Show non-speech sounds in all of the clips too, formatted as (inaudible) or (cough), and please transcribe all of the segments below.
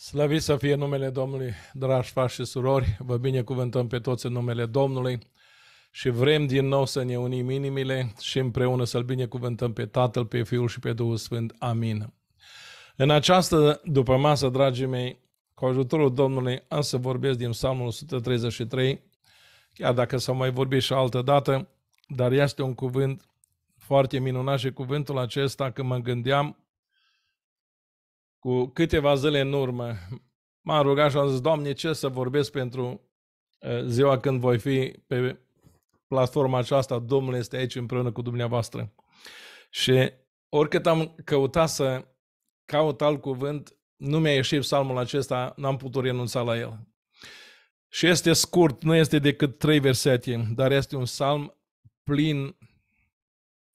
Slăviți să fie numele Domnului, dragi frați și surori, vă binecuvântăm pe toți în numele Domnului și vrem din nou să ne unim inimile și împreună să-L binecuvântăm pe Tatăl, pe Fiul și pe Duhul Sfânt. Amin. În această după masă, dragii mei, cu ajutorul Domnului, am să vorbesc din Psalmul 133, chiar dacă s-a mai vorbit și altă dată, dar este un cuvânt foarte minunat și cuvântul acesta, când mă gândeam cu câteva zile în urmă, m-am rugat și am zis, Doamne, ce să vorbesc pentru ziua când voi fi pe platforma aceasta, Domnul este aici împreună cu dumneavoastră. Și oricât am căutat să caut alt cuvânt, nu mi-a ieșit psalmul acesta, n-am putut renunța la el. Și este scurt, nu este decât trei versete, dar este un psalm plin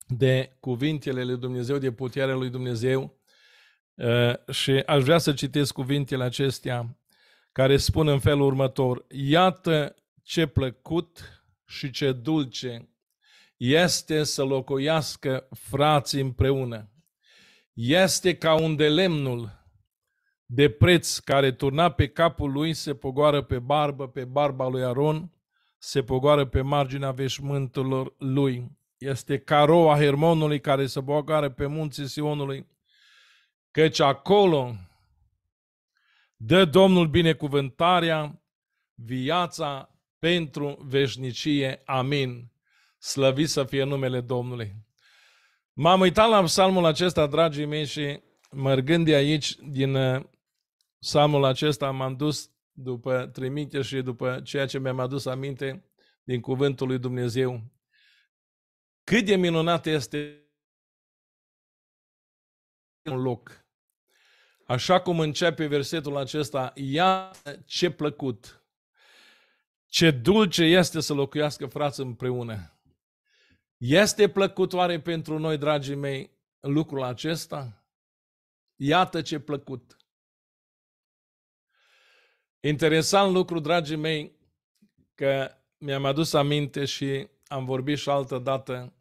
de cuvintele lui Dumnezeu, de puterea lui Dumnezeu Eh, și aș vrea să citesc cuvintele acestea care spun în felul următor, iată ce plăcut și ce dulce este să locuiască frații împreună. Este ca un de lemnul de preț care turna pe capul lui, se pogoară pe barbă, pe barba lui Aron, se pogoară pe marginea veșmântului lui. Este caroa Hermonului care se pogoară pe munții Sionului, căci acolo dă Domnul binecuvântarea, viața pentru veșnicie. Amin. Slăvit să fie numele Domnului. M-am uitat la psalmul acesta, dragii mei, și mergând de aici, din uh, psalmul acesta, m-am dus după trimite și după ceea ce mi-am adus aminte din cuvântul lui Dumnezeu. Cât de minunat este un loc Așa cum începe versetul acesta, ia ce plăcut, ce dulce este să locuiască frați împreună. Este plăcut oare pentru noi, dragii mei, lucrul acesta? Iată ce plăcut. Interesant lucru, dragii mei, că mi-am adus aminte și am vorbit și altă dată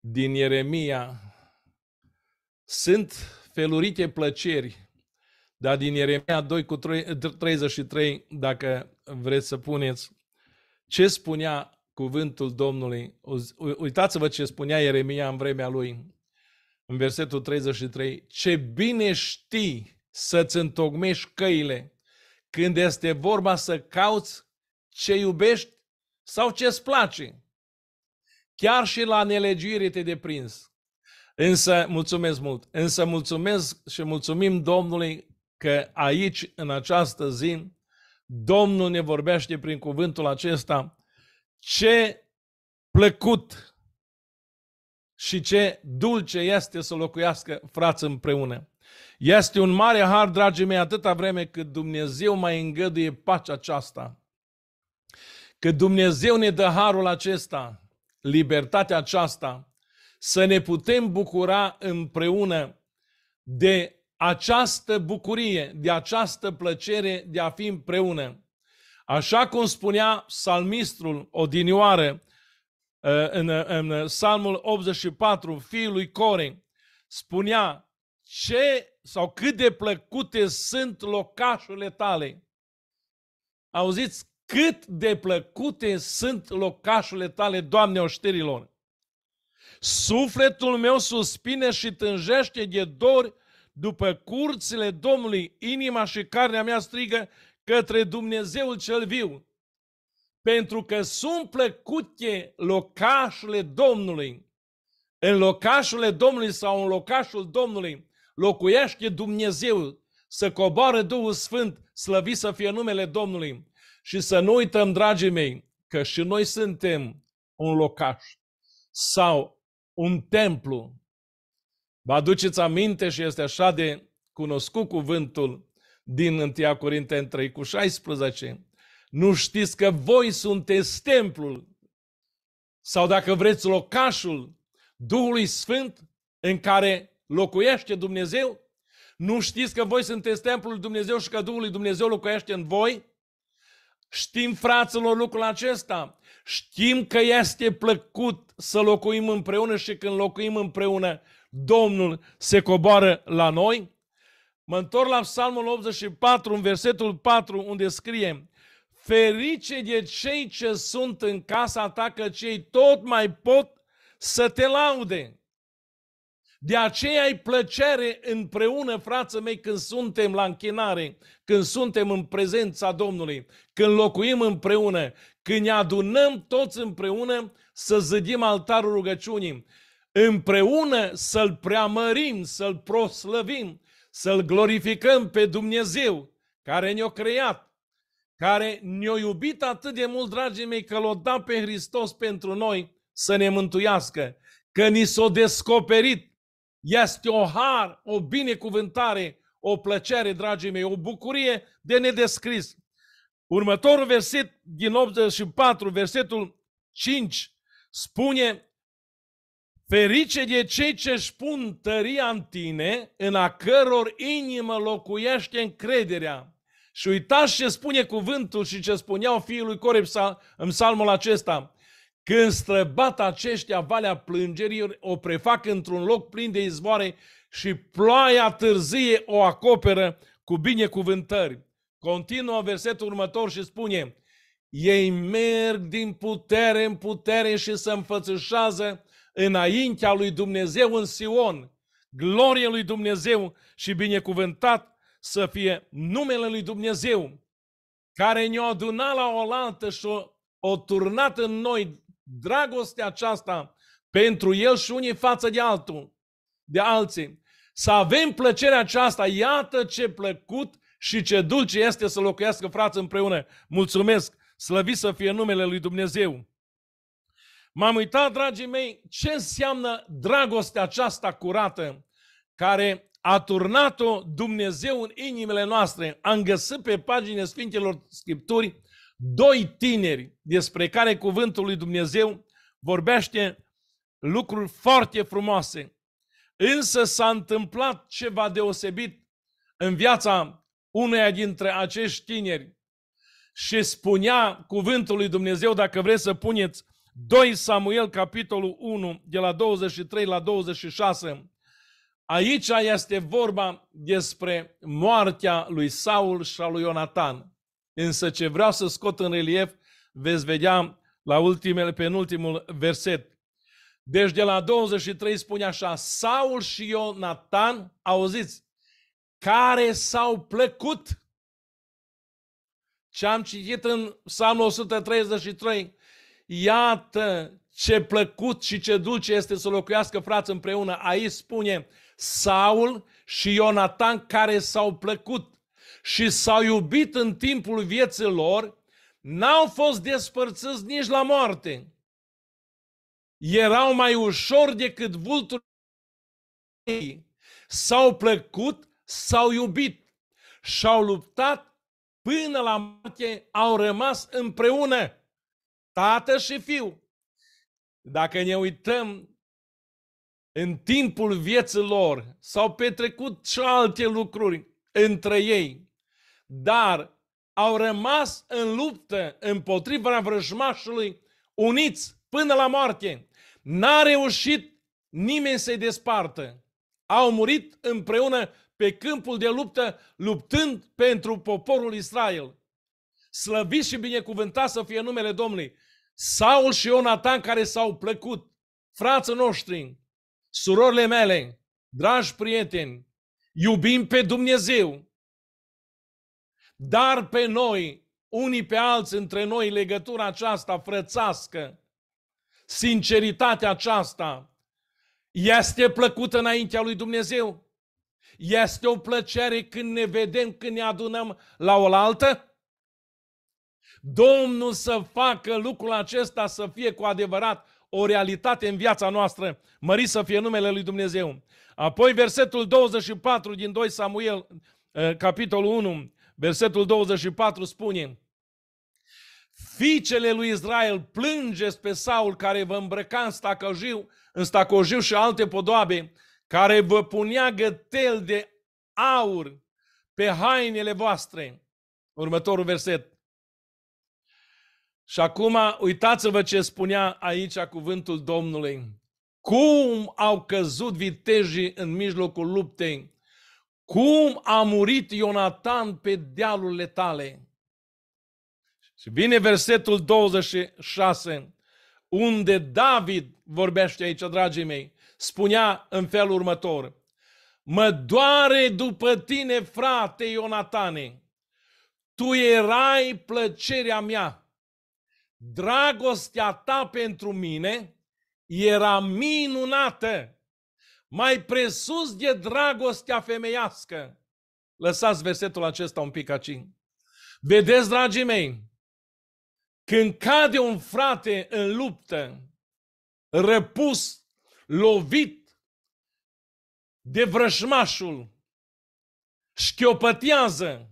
din Ieremia. Sunt felurite plăceri. Dar din Ieremia 2 cu 33, dacă vreți să puneți, ce spunea cuvântul Domnului? Uitați-vă ce spunea Ieremia în vremea lui, în versetul 33. Ce bine știi să-ți întocmești căile când este vorba să cauți ce iubești sau ce-ți place. Chiar și la nelegiuire te deprins. Însă, mulțumesc mult. Însă mulțumesc și mulțumim Domnului că aici, în această zi, Domnul ne vorbește prin cuvântul acesta ce plăcut și ce dulce este să locuiască frați împreună. Este un mare har, dragii mei, atâta vreme cât Dumnezeu mai îngăduie pacea aceasta. Că Dumnezeu ne dă harul acesta, libertatea aceasta, să ne putem bucura împreună de această bucurie, de această plăcere de a fi împreună. Așa cum spunea psalmistrul odinioară ă, în, în psalmul 84, fiul lui Core, spunea ce sau cât de plăcute sunt locașurile tale. Auziți cât de plăcute sunt locașurile tale, Doamne oșterilor! Sufletul meu suspine și tânjește de dor după curțile Domnului. Inima și carnea mea strigă către Dumnezeul cel viu. Pentru că sunt plăcute locașurile Domnului. În locașurile Domnului sau în locașul Domnului locuiește Dumnezeu, să coboare Duhul Sfânt, slăvi să fie numele Domnului. Și să nu uităm, dragii mei, că și noi suntem un locaș sau un templu. Vă aduceți aminte și este așa de cunoscut cuvântul din 1 Corinteni 3 cu 16. Nu știți că voi sunteți templul sau dacă vreți locașul Duhului Sfânt în care locuiește Dumnezeu? Nu știți că voi sunteți templul lui Dumnezeu și că Duhul lui Dumnezeu locuiește în voi? Știm, fraților, lucrul acesta. Știm că este plăcut să locuim împreună și când locuim împreună, Domnul se coboară la noi. Mă întorc la Psalmul 84, în versetul 4, unde scrie Ferice de cei ce sunt în casa ta, că cei tot mai pot să te laude. De aceea ai plăcere împreună, frață mei, când suntem la închinare, când suntem în prezența Domnului, când locuim împreună, când ne adunăm toți împreună să zădim altarul rugăciunii, împreună să-L preamărim, să-L proslăvim, să-L glorificăm pe Dumnezeu care ne-a creat, care ne-a iubit atât de mult, dragii mei, că l-a dat pe Hristos pentru noi să ne mântuiască, că ni s-a descoperit este o har, o binecuvântare, o plăcere, dragii mei, o bucurie de nedescris. Următorul verset din 84, versetul 5, spune Ferice de cei ce își pun tăria în tine, în a căror inimă locuiește încrederea. Și uitați ce spune cuvântul și ce spuneau fiul lui Coreb în psalmul acesta. Când străbat aceștia valea plângerii, o prefac într-un loc plin de izvoare și ploaia târzie o acoperă cu binecuvântări. Continuă versetul următor și spune, ei merg din putere în putere și se înfățișează înaintea lui Dumnezeu în Sion. Glorie lui Dumnezeu și binecuvântat să fie numele lui Dumnezeu, care ne-a adunat la oaltă și o, o turnat în noi dragostea aceasta pentru el și unii față de altul, de alții. Să avem plăcerea aceasta, iată ce plăcut și ce dulce este să locuiască frați împreună. Mulțumesc, slăvit să fie numele lui Dumnezeu. M-am uitat, dragii mei, ce înseamnă dragostea aceasta curată, care a turnat-o Dumnezeu în inimile noastre. Am găsit pe pagine Sfintelor Scripturi doi tineri despre care cuvântul lui Dumnezeu vorbește lucruri foarte frumoase. Însă s-a întâmplat ceva deosebit în viața uneia dintre acești tineri și spunea cuvântul lui Dumnezeu, dacă vreți să puneți 2 Samuel, capitolul 1, de la 23 la 26. Aici este vorba despre moartea lui Saul și a lui Ionatan. Însă ce vreau să scot în relief, veți vedea la ultimele, penultimul verset. Deci de la 23 spune așa, Saul și Ionatan, auziți, care s-au plăcut. Ce am citit în Psalmul 133, iată ce plăcut și ce dulce este să locuiască frați împreună. Aici spune Saul și Ionatan care s-au plăcut și s-au iubit în timpul vieții lor, n-au fost despărțiți nici la moarte. Erau mai ușor decât vulturii. S-au plăcut, s-au iubit și au luptat până la moarte, au rămas împreună, tată și fiu. Dacă ne uităm în timpul vieții lor, s-au petrecut și alte lucruri între ei dar au rămas în luptă împotriva vrăjmașului uniți până la moarte. N-a reușit nimeni să-i despartă. Au murit împreună pe câmpul de luptă, luptând pentru poporul Israel. Slăvit și binecuvântat să fie numele Domnului. Saul și Ionatan care s-au plăcut, frații noștri, surorile mele, dragi prieteni, iubim pe Dumnezeu, dar pe noi, unii pe alții între noi, legătura aceasta frățască, sinceritatea aceasta, este plăcută înaintea lui Dumnezeu? Este o plăcere când ne vedem, când ne adunăm la oaltă? Domnul să facă lucrul acesta să fie cu adevărat o realitate în viața noastră. Mări să fie numele lui Dumnezeu. Apoi versetul 24 din 2 Samuel, eh, capitolul 1. Versetul 24 spune, Ficele lui Israel, plângeți pe Saul care vă îmbrăca în stacojiu, în stacojiu și alte podoabe, care vă punea gătel de aur pe hainele voastre. Următorul verset. Și acum uitați-vă ce spunea aici cuvântul Domnului. Cum au căzut vitejii în mijlocul luptei cum a murit Ionatan pe dealurile tale? Și vine versetul 26, unde David vorbește aici, dragii mei, spunea în felul următor, Mă doare după tine, frate Ionatane, tu erai plăcerea mea, dragostea ta pentru mine era minunată mai presus de dragostea femeiască. Lăsați versetul acesta un pic aici. Vedeți, dragii mei, când cade un frate în luptă, răpus, lovit de vrășmașul, șchiopătează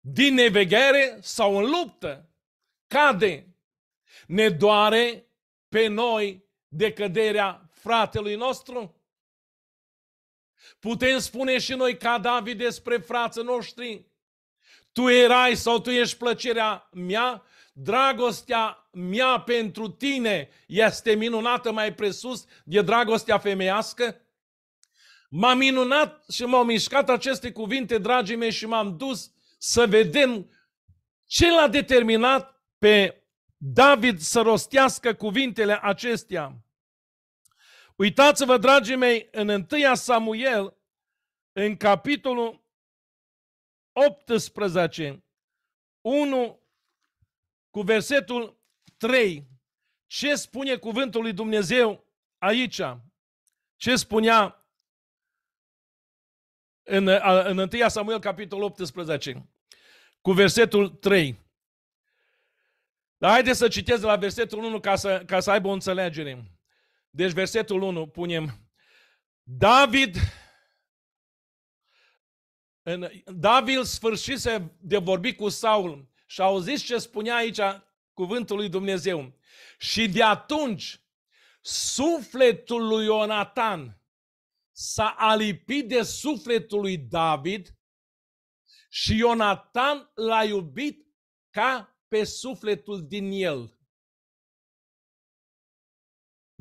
din neveghere sau în luptă, cade, ne doare pe noi decăderea fratelui nostru? Putem spune și noi ca David despre frații noștri, tu erai sau tu ești plăcerea mea, dragostea mea pentru tine este minunată mai presus de dragostea femeiască? m am minunat și m-au mișcat aceste cuvinte, dragii mei, și m-am dus să vedem ce l-a determinat pe David să rostească cuvintele acestea. Uitați-vă, dragii mei, în 1 Samuel, în capitolul 18, 1 cu versetul 3, ce spune cuvântul lui Dumnezeu aici? Ce spunea în, în 1 Samuel, capitolul 18, cu versetul 3. Dar haideți să citesc de la versetul 1 ca să, ca să aibă o înțelegere. Deci versetul 1 punem David în, David sfârșise de vorbi cu Saul și auziți ce spunea aici cuvântul lui Dumnezeu. Și de atunci sufletul lui Ionatan s-a alipit de sufletul lui David și Ionatan l-a iubit ca pe sufletul din el.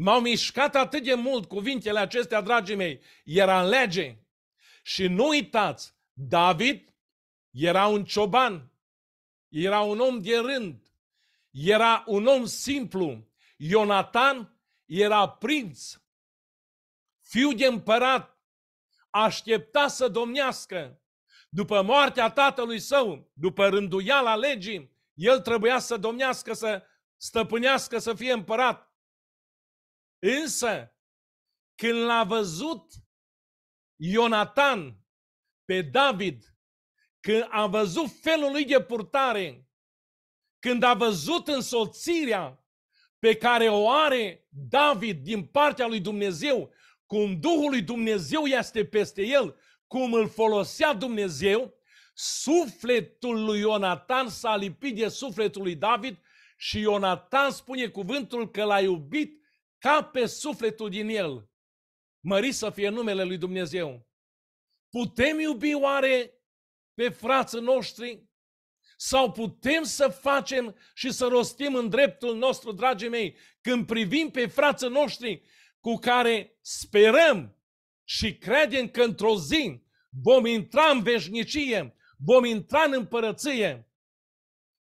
M-au mișcat atât de mult cuvintele acestea, dragii mei, era în lege. Și nu uitați, David era un cioban, era un om de rând, era un om simplu. Ionatan era prinț, fiu de împărat, aștepta să domnească. După moartea tatălui său, după rânduiala legii, el trebuia să domnească, să stăpânească, să fie împărat. Însă, când l-a văzut Ionatan pe David, când a văzut felul lui de purtare, când a văzut însoțirea pe care o are David din partea lui Dumnezeu, cum Duhul lui Dumnezeu este peste el, cum îl folosea Dumnezeu, sufletul lui Ionatan s-a lipit de sufletul lui David și Ionatan spune cuvântul că l-a iubit ca pe sufletul din el. Mări să fie numele lui Dumnezeu. Putem iubi oare pe frații noștri? Sau putem să facem și să rostim în dreptul nostru, dragii mei, când privim pe frații noștri cu care sperăm și credem că într-o zi vom intra în veșnicie, vom intra în împărăție.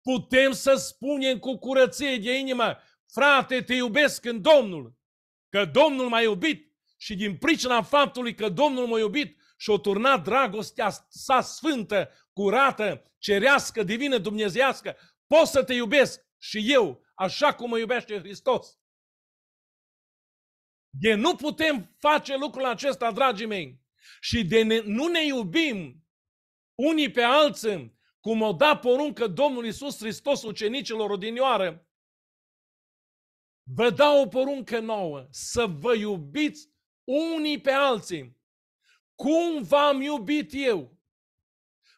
Putem să spunem cu curăție de inimă, frate, te iubesc în Domnul, că Domnul m-a iubit și din pricina faptului că Domnul m-a iubit și o turnat dragostea sa sfântă, curată, cerească, divină, dumnezească, pot să te iubesc și eu, așa cum mă iubește Hristos. De nu putem face lucrul acesta, dragii mei, și de ne, nu ne iubim unii pe alții, cum o da poruncă Domnul Iisus Hristos ucenicilor odinioară, Vă dau o poruncă nouă, să vă iubiți unii pe alții. Cum v-am iubit eu?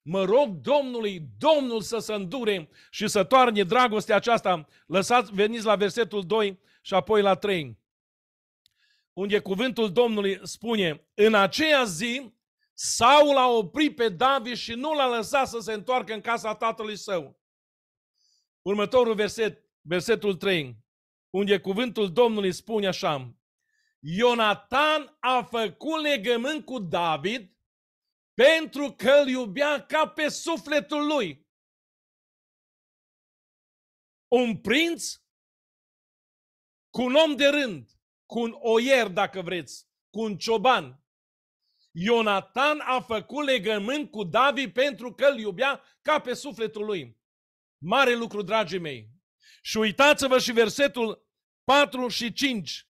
Mă rog Domnului, Domnul să se îndure și să toarne dragostea aceasta. Lăsați, veniți la versetul 2 și apoi la 3. Unde cuvântul Domnului spune, în aceea zi Saul l-a oprit pe David și nu l-a lăsat să se întoarcă în casa tatălui său. Următorul verset, versetul 3 unde cuvântul Domnului spune așa, Ionatan a făcut legământ cu David pentru că îl iubea ca pe sufletul lui. Un prinț cu un om de rând, cu un oier, dacă vreți, cu un cioban. Ionatan a făcut legământ cu David pentru că îl iubea ca pe sufletul lui. Mare lucru, dragii mei! Și uitați-vă și versetul 4 și 5.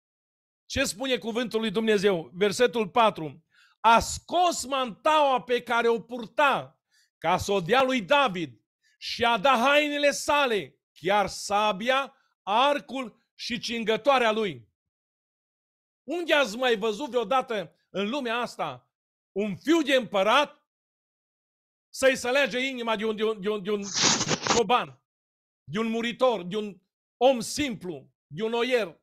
Ce spune cuvântul lui Dumnezeu? Versetul 4. A scos mantaua pe care o purta ca să o dea lui David și a dat hainele sale, chiar sabia, arcul și cingătoarea lui. Unde ați mai văzut vreodată în lumea asta un fiu de împărat să-i să lege inima de un, de, un, de, un, de un coban, de un muritor, de un om simplu, Ghionoier,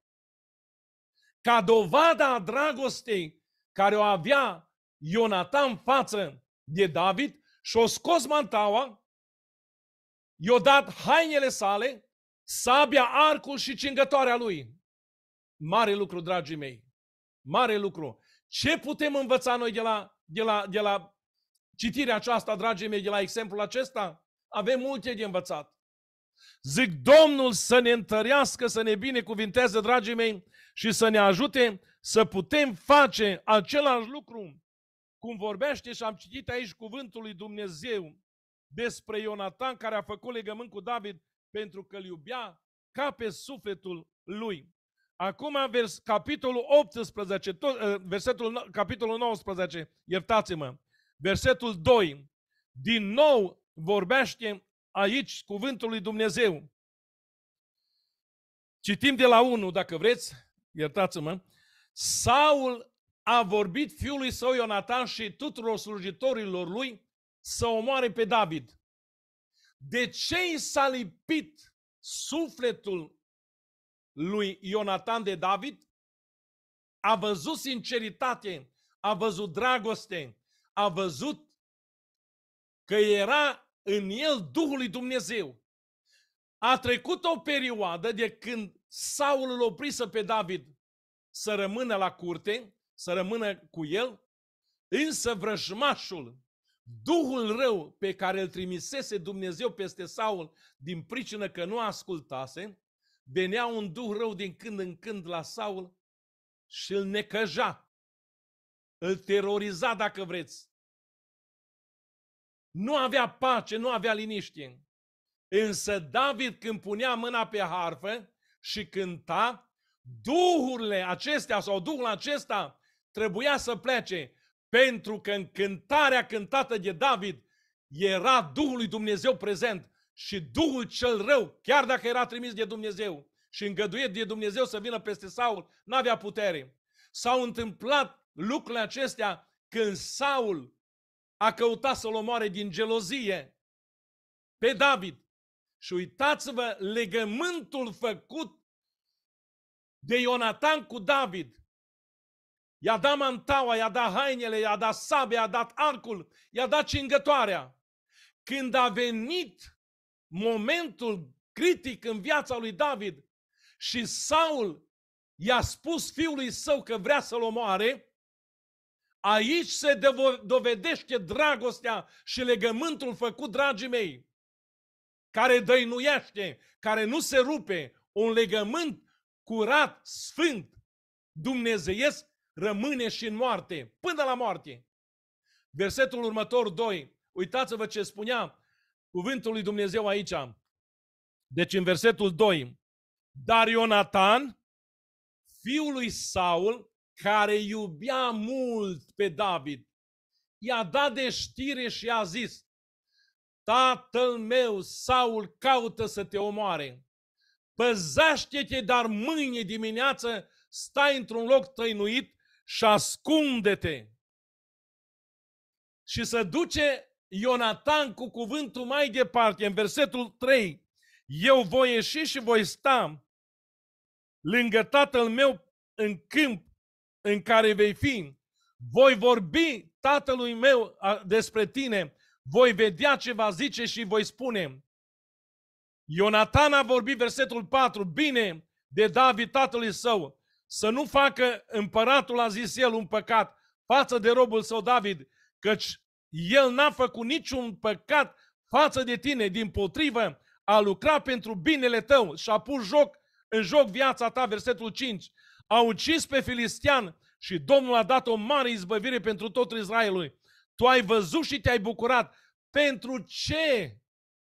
ca dovada a dragostei care o avea Ionatan față de David și-o scos mantaua, i-o dat hainele sale, sabia, arcul și cingătoarea lui. Mare lucru, dragii mei! Mare lucru! Ce putem învăța noi de la, de la, de la citirea aceasta, dragii mei, de la exemplul acesta? Avem multe de învățat. Zic, Domnul să ne întărească, să ne binecuvinteze, dragii mei, și să ne ajute să putem face același lucru cum vorbește și am citit aici cuvântul lui Dumnezeu despre Ionatan care a făcut legământ cu David pentru că îl iubea ca pe sufletul lui. Acum vers, capitolul 18, tot, eh, versetul, capitolul 19, iertați-mă, versetul 2, din nou vorbește aici cuvântul lui Dumnezeu. Citim de la 1, dacă vreți, iertați-mă. Saul a vorbit fiului său Ionatan și tuturor slujitorilor lui să omoare pe David. De ce i s-a lipit sufletul lui Ionatan de David? A văzut sinceritate, a văzut dragoste, a văzut că era în el Duhul lui Dumnezeu. A trecut o perioadă de când Saul îl oprise pe David să rămână la curte, să rămână cu el, însă vrăjmașul, Duhul rău pe care îl trimisese Dumnezeu peste Saul din pricină că nu ascultase, venea un duh rău din când în când la Saul și îl necăja, îl teroriza dacă vreți. Nu avea pace, nu avea liniște. Însă David când punea mâna pe harfă și cânta, duhurile acestea sau duhul acesta trebuia să plece pentru că în cântarea cântată de David era Duhul lui Dumnezeu prezent și Duhul cel rău, chiar dacă era trimis de Dumnezeu și îngăduit de Dumnezeu să vină peste Saul, n-avea putere. S-au întâmplat lucrurile acestea când Saul a căutat să-l omoare din gelozie pe David. Și uitați-vă legământul făcut de Ionatan cu David. I-a dat mantaua, i-a dat hainele, i-a dat sabia, i-a dat arcul, i-a dat cingătoarea. Când a venit momentul critic în viața lui David și Saul i-a spus fiului său că vrea să-l omoare, Aici se dovedește dragostea și legământul făcut, dragii mei, care dăinuiește, care nu se rupe, un legământ curat, sfânt, dumnezeiesc, rămâne și în moarte, până la moarte. Versetul următor 2, uitați-vă ce spunea cuvântul lui Dumnezeu aici. Deci în versetul 2, dar Ionatan, fiul lui Saul, care iubea mult pe David, i-a dat de știre și a zis, Tatăl meu, Saul, caută să te omoare. Păzește-te, dar mâine dimineață stai într-un loc tăinuit și ascunde-te. Și să duce Ionatan cu cuvântul mai departe, în versetul 3, eu voi ieși și voi sta lângă tatăl meu în câmp în care vei fi. Voi vorbi tatălui meu despre tine, voi vedea ce va zice și voi spune. Ionatan a vorbit versetul 4, bine de David tatălui său, să nu facă împăratul, a zis el, un păcat față de robul său David, căci el n-a făcut niciun păcat față de tine, din potrivă, a lucrat pentru binele tău și a pus joc, în joc viața ta, versetul 5 a ucis pe filistian și Domnul a dat o mare izbăvire pentru tot Israelul. Tu ai văzut și te-ai bucurat. Pentru ce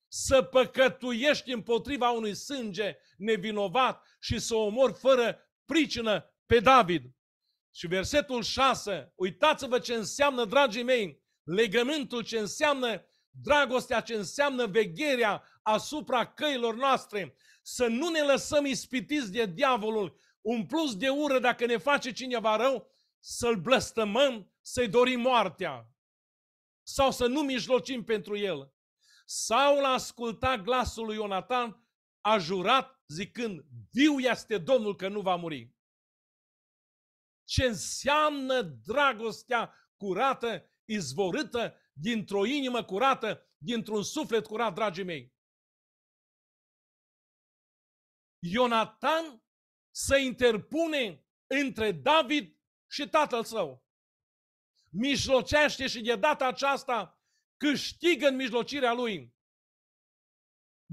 să păcătuiești împotriva unui sânge nevinovat și să omori fără pricină pe David? Și versetul 6, uitați-vă ce înseamnă, dragii mei, legământul, ce înseamnă dragostea, ce înseamnă vegherea asupra căilor noastre, să nu ne lăsăm ispitiți de diavolul, un plus de ură dacă ne face cineva rău, să-l blăstămăm, să-i dorim moartea sau să nu mijlocim pentru el. Saul a ascultat glasul lui Ionatan, a jurat zicând, viu este Domnul că nu va muri. Ce înseamnă dragostea curată, izvorâtă, dintr-o inimă curată, dintr-un suflet curat, dragii mei? Ionatan se interpune între David și tatăl său. Mijlocește și de data aceasta câștigă în mijlocirea lui.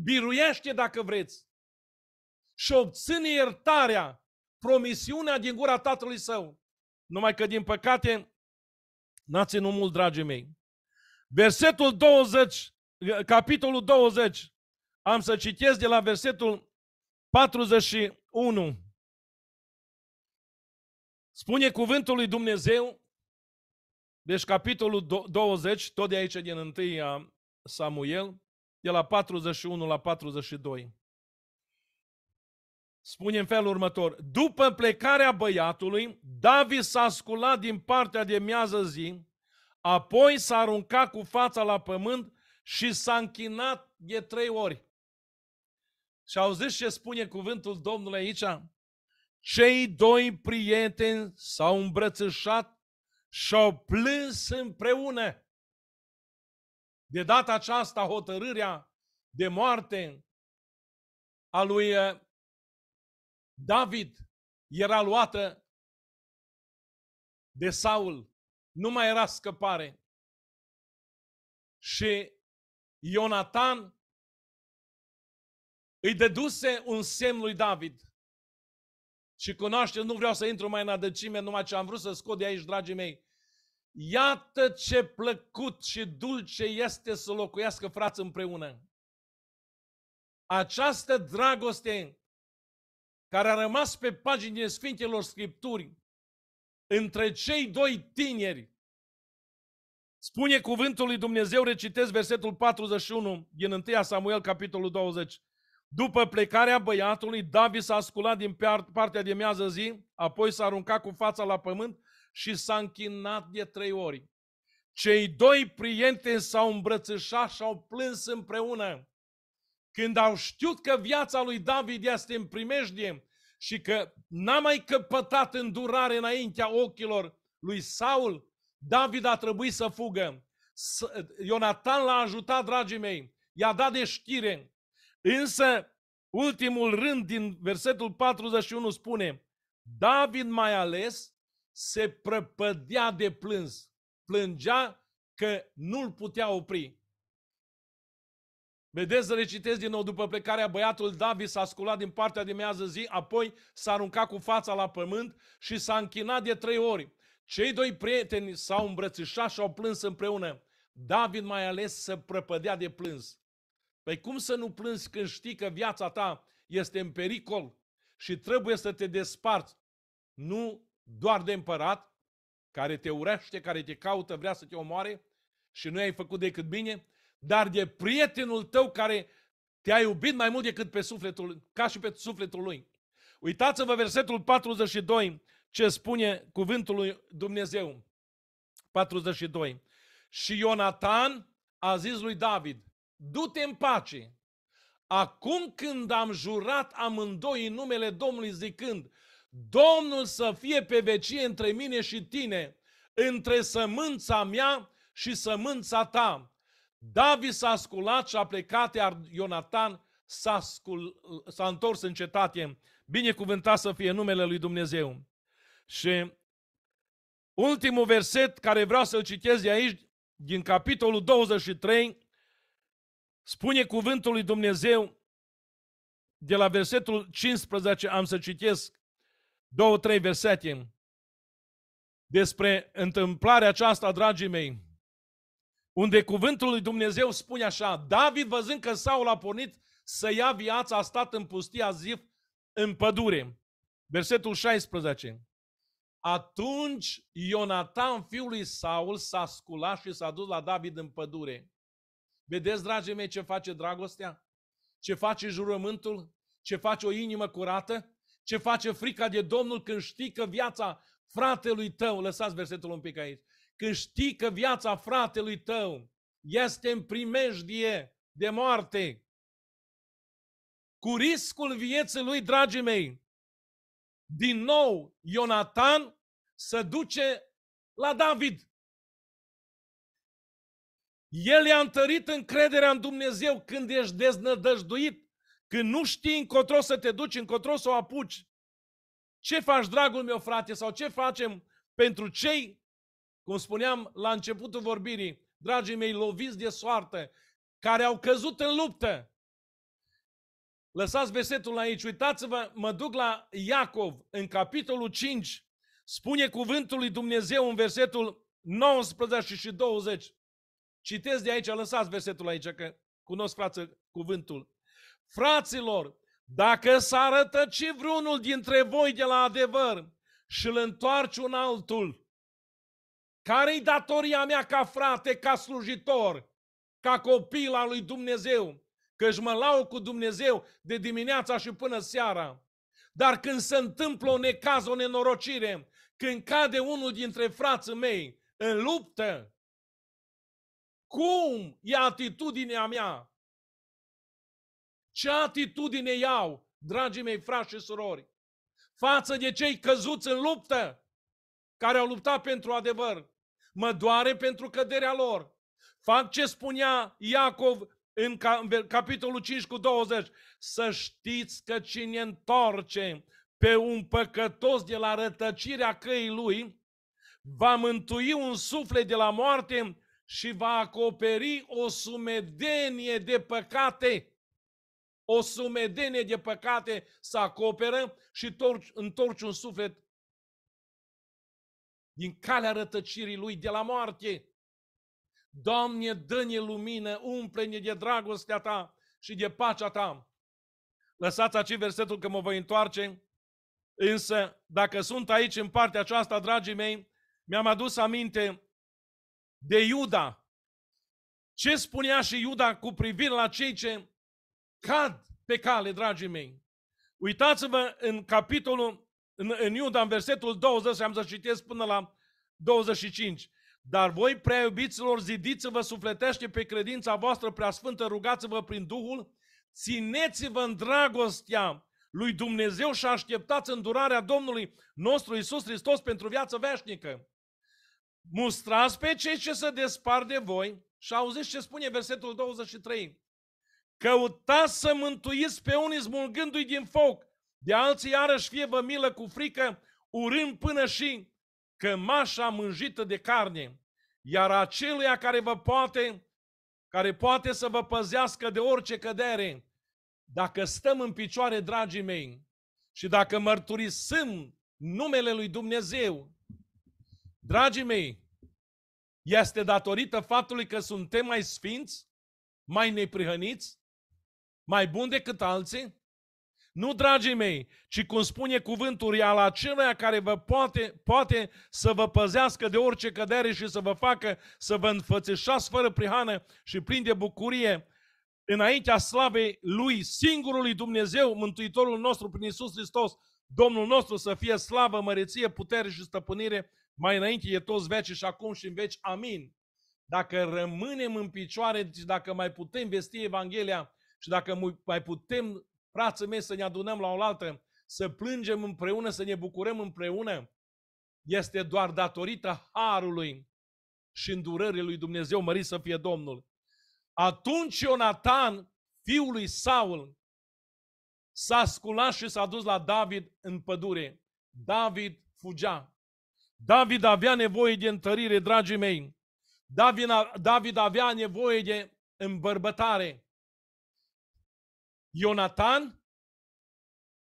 Biruiește dacă vreți și obține iertarea, promisiunea din gura tatălui său. Numai că din păcate n-a ținut mult, dragii mei. Versetul 20, capitolul 20, am să citesc de la versetul 41. Spune cuvântul lui Dumnezeu, deci capitolul 20, tot de aici din 1 Samuel, de la 41 la 42. Spune în felul următor, după plecarea băiatului, David s-a sculat din partea de miază zi, apoi s-a aruncat cu fața la pământ și s-a închinat de trei ori. Și auziți ce spune cuvântul Domnului aici? Cei doi prieteni s-au îmbrățișat și au plâns împreună. De data aceasta, hotărârea de moarte a lui uh, David era luată de Saul. Nu mai era scăpare. Și Ionatan îi dăduse un semn lui David și cunoaște, nu vreau să intru mai în adâncime, numai ce am vrut să scot de aici, dragii mei. Iată ce plăcut și dulce este să locuiască frați împreună. Această dragoste care a rămas pe paginile Sfintelor Scripturi între cei doi tineri, spune cuvântul lui Dumnezeu, recitez versetul 41 din 1 Samuel, capitolul 20. După plecarea băiatului, David s-a sculat din partea de miază zi, apoi s-a aruncat cu fața la pământ și s-a închinat de trei ori. Cei doi prieteni s-au îmbrățișat și au plâns împreună. Când au știut că viața lui David este în primejdie și că n-a mai căpătat îndurare înaintea ochilor lui Saul, David a trebuit să fugă. Ionatan l-a ajutat, dragii mei, i-a dat de știre Însă, ultimul rând din versetul 41 spune, David mai ales se prăpădea de plâns, plângea că nu-l putea opri. Vedeți, recitesc din nou, după plecarea băiatul David s-a sculat din partea de mează zi, apoi s-a aruncat cu fața la pământ și s-a închinat de trei ori. Cei doi prieteni s-au îmbrățișat și au plâns împreună. David mai ales să prăpădea de plâns. Păi cum să nu plângi când știi că viața ta este în pericol și trebuie să te desparți nu doar de împărat, care te urăște, care te caută, vrea să te omoare și nu ai făcut decât bine, dar de prietenul tău care te-a iubit mai mult decât pe sufletul, ca și pe sufletul lui. Uitați-vă versetul 42, ce spune cuvântul lui Dumnezeu. 42. Și Ionatan a zis lui David, du-te în pace. Acum când am jurat amândoi în numele Domnului zicând, Domnul să fie pe vecie între mine și tine, între sămânța mea și sămânța ta. David s-a sculat și a plecat, iar Ionatan s-a, scul, s-a întors în cetate. Binecuvântat să fie numele lui Dumnezeu. Și ultimul verset care vreau să-l citez de aici, din capitolul 23, Spune cuvântul lui Dumnezeu de la versetul 15, am să citesc două, trei versete despre întâmplarea aceasta, dragii mei, unde cuvântul lui Dumnezeu spune așa, David văzând că Saul a pornit să ia viața, a stat în pustia Zif, în pădure. Versetul 16. Atunci Ionatan, fiul lui Saul, s-a sculat și s-a dus la David în pădure. Vedeți, dragii mei, ce face dragostea? Ce face jurământul? Ce face o inimă curată? Ce face frica de Domnul când știi că viața fratelui tău, lăsați versetul un pic aici, când știi că viața fratelui tău este în primejdie de moarte, cu riscul vieții lui, dragii mei, din nou Ionatan se duce la David. El i-a întărit încrederea în Dumnezeu când ești deznădăjduit, când nu știi încotro să te duci, încotro să o apuci. Ce faci, dragul meu, frate, sau ce facem pentru cei, cum spuneam la începutul vorbirii, dragii mei, loviți de soartă, care au căzut în luptă. Lăsați versetul aici, uitați-vă, mă duc la Iacov, în capitolul 5, spune cuvântul lui Dumnezeu în versetul 19 și 20. Citesc de aici, lăsați versetul aici, că cunosc, frață, cuvântul. Fraților, dacă s a rătăcit vreunul dintre voi de la adevăr și îl întoarci un altul, care-i datoria mea ca frate, ca slujitor, ca copil al lui Dumnezeu? Că își mă lau cu Dumnezeu de dimineața și până seara. Dar când se întâmplă o necaz, o nenorocire, când cade unul dintre frații mei în luptă, cum e atitudinea mea? Ce atitudine iau, dragii mei frați și surori, față de cei căzuți în luptă, care au luptat pentru adevăr? Mă doare pentru căderea lor. Fac ce spunea Iacov în capitolul 5 cu 20. Să știți că cine întoarce pe un păcătos de la rătăcirea căii lui, va mântui un suflet de la moarte și va acoperi o sumedenie de păcate. O sumedenie de păcate să acoperă și torci, întorci un suflet din calea rătăcirii lui de la moarte. Doamne, dă-ne lumină, umple-ne de dragostea ta și de pacea ta. Lăsați aici versetul că mă voi întoarce, însă dacă sunt aici în partea aceasta, dragii mei, mi-am adus aminte de Iuda. Ce spunea și Iuda cu privire la cei ce cad pe cale, dragii mei? Uitați-vă în capitolul, în, în Iuda, în versetul 20, am să citesc până la 25. Dar voi, prea iubiților, zidiți-vă sufletește pe credința voastră prea sfântă, rugați-vă prin Duhul, țineți-vă în dragostea lui Dumnezeu și așteptați îndurarea Domnului nostru Isus Hristos pentru viață veșnică mustrați pe cei ce se despar de voi și auziți ce spune versetul 23. Căutați să mântuiți pe unii smulgându-i din foc, de alții iarăși fie vă milă cu frică, urând până și cămașa mânjită de carne, iar aceluia care vă poate, care poate să vă păzească de orice cădere, dacă stăm în picioare, dragii mei, și dacă mărturisim numele lui Dumnezeu, Dragii mei, este datorită faptului că suntem mai sfinți, mai neprihăniți, mai buni decât alții? Nu, dragii mei, ci cum spune cuvântul, al acelea care vă poate, poate să vă păzească de orice cădere și să vă facă să vă înfățișați fără prihană și plin de bucurie înaintea slavei Lui, singurului Dumnezeu, Mântuitorul nostru prin Isus Hristos, Domnul nostru să fie slavă, măreție, putere și stăpânire mai înainte e toți veci și acum și în veci. Amin. Dacă rămânem în picioare și deci dacă mai putem vesti Evanghelia și dacă mai putem, frață mei, să ne adunăm la oaltă, să plângem împreună, să ne bucurăm împreună, este doar datorită harului și îndurării lui Dumnezeu, mărit să fie Domnul. Atunci Ionatan, fiul lui Saul, s-a sculat și s-a dus la David în pădure. David fugea. David avea nevoie de întărire, dragii mei. David, David avea nevoie de îmbărbătare. Ionatan,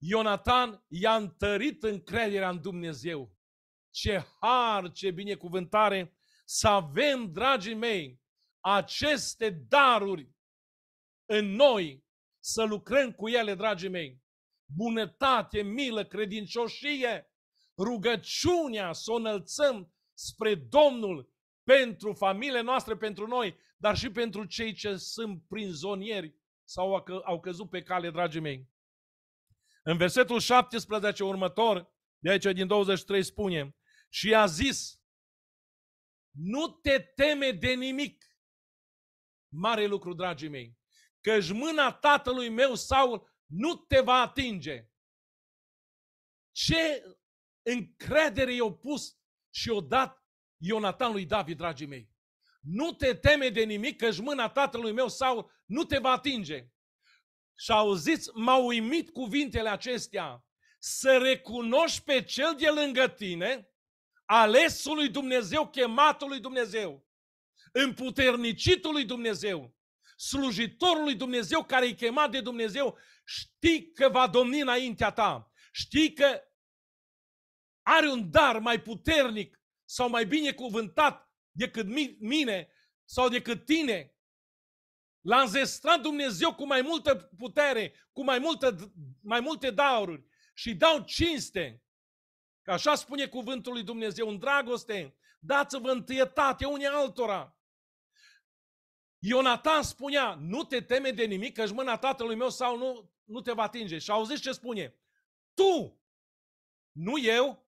Ionatan i-a întărit încrederea în Dumnezeu. Ce har, ce binecuvântare să avem, dragii mei, aceste daruri în noi, să lucrăm cu ele, dragii mei. Bunătate, milă, credincioșie, rugăciunea să o înălțăm spre Domnul pentru familiile noastre, pentru noi, dar și pentru cei ce sunt prinzonieri sau au căzut pe cale, dragii mei. În versetul 17 următor, de aici din 23 spune, și a zis, nu te teme de nimic. Mare lucru, dragii mei, căci mâna tatălui meu, Saul, nu te va atinge. Ce încredere i a pus și o dat Ionatan lui David, dragii mei. Nu te teme de nimic, că mâna tatălui meu sau nu te va atinge. Și auziți, m-au uimit cuvintele acestea. Să recunoști pe cel de lângă tine, lui Dumnezeu, chematul lui Dumnezeu, împuternicitul Dumnezeu, slujitorul lui Dumnezeu care e chemat de Dumnezeu, știi că va domni înaintea ta. Știi că are un dar mai puternic sau mai bine cuvântat decât mine sau decât tine. L-a înzestrat Dumnezeu cu mai multă putere, cu mai, multă, mai multe dauri și dau cinste. Că așa spune cuvântul lui Dumnezeu în dragoste, dați-vă întâietate unii altora. Ionatan spunea, nu te teme de nimic, că mâna tatălui meu sau nu, nu te va atinge. Și auziți ce spune? Tu, nu eu,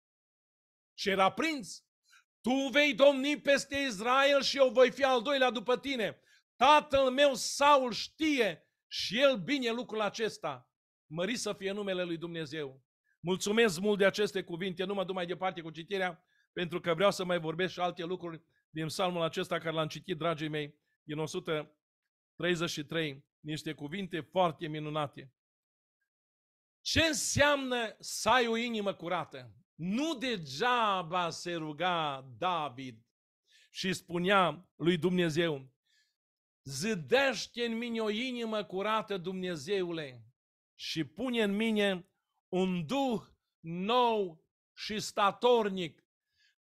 și era prinț. Tu vei domni peste Israel și eu voi fi al doilea după tine. Tatăl meu Saul știe și el bine lucrul acesta. Mări să fie numele lui Dumnezeu. Mulțumesc mult de aceste cuvinte, nu mă duc mai departe cu citirea, pentru că vreau să mai vorbesc și alte lucruri din psalmul acesta care l-am citit, dragii mei, din 133, niște cuvinte foarte minunate. Ce înseamnă să ai o inimă curată? Nu degeaba se ruga David și spunea lui Dumnezeu, zidește în mine o inimă curată, Dumnezeule, și pune în mine un duh nou și statornic.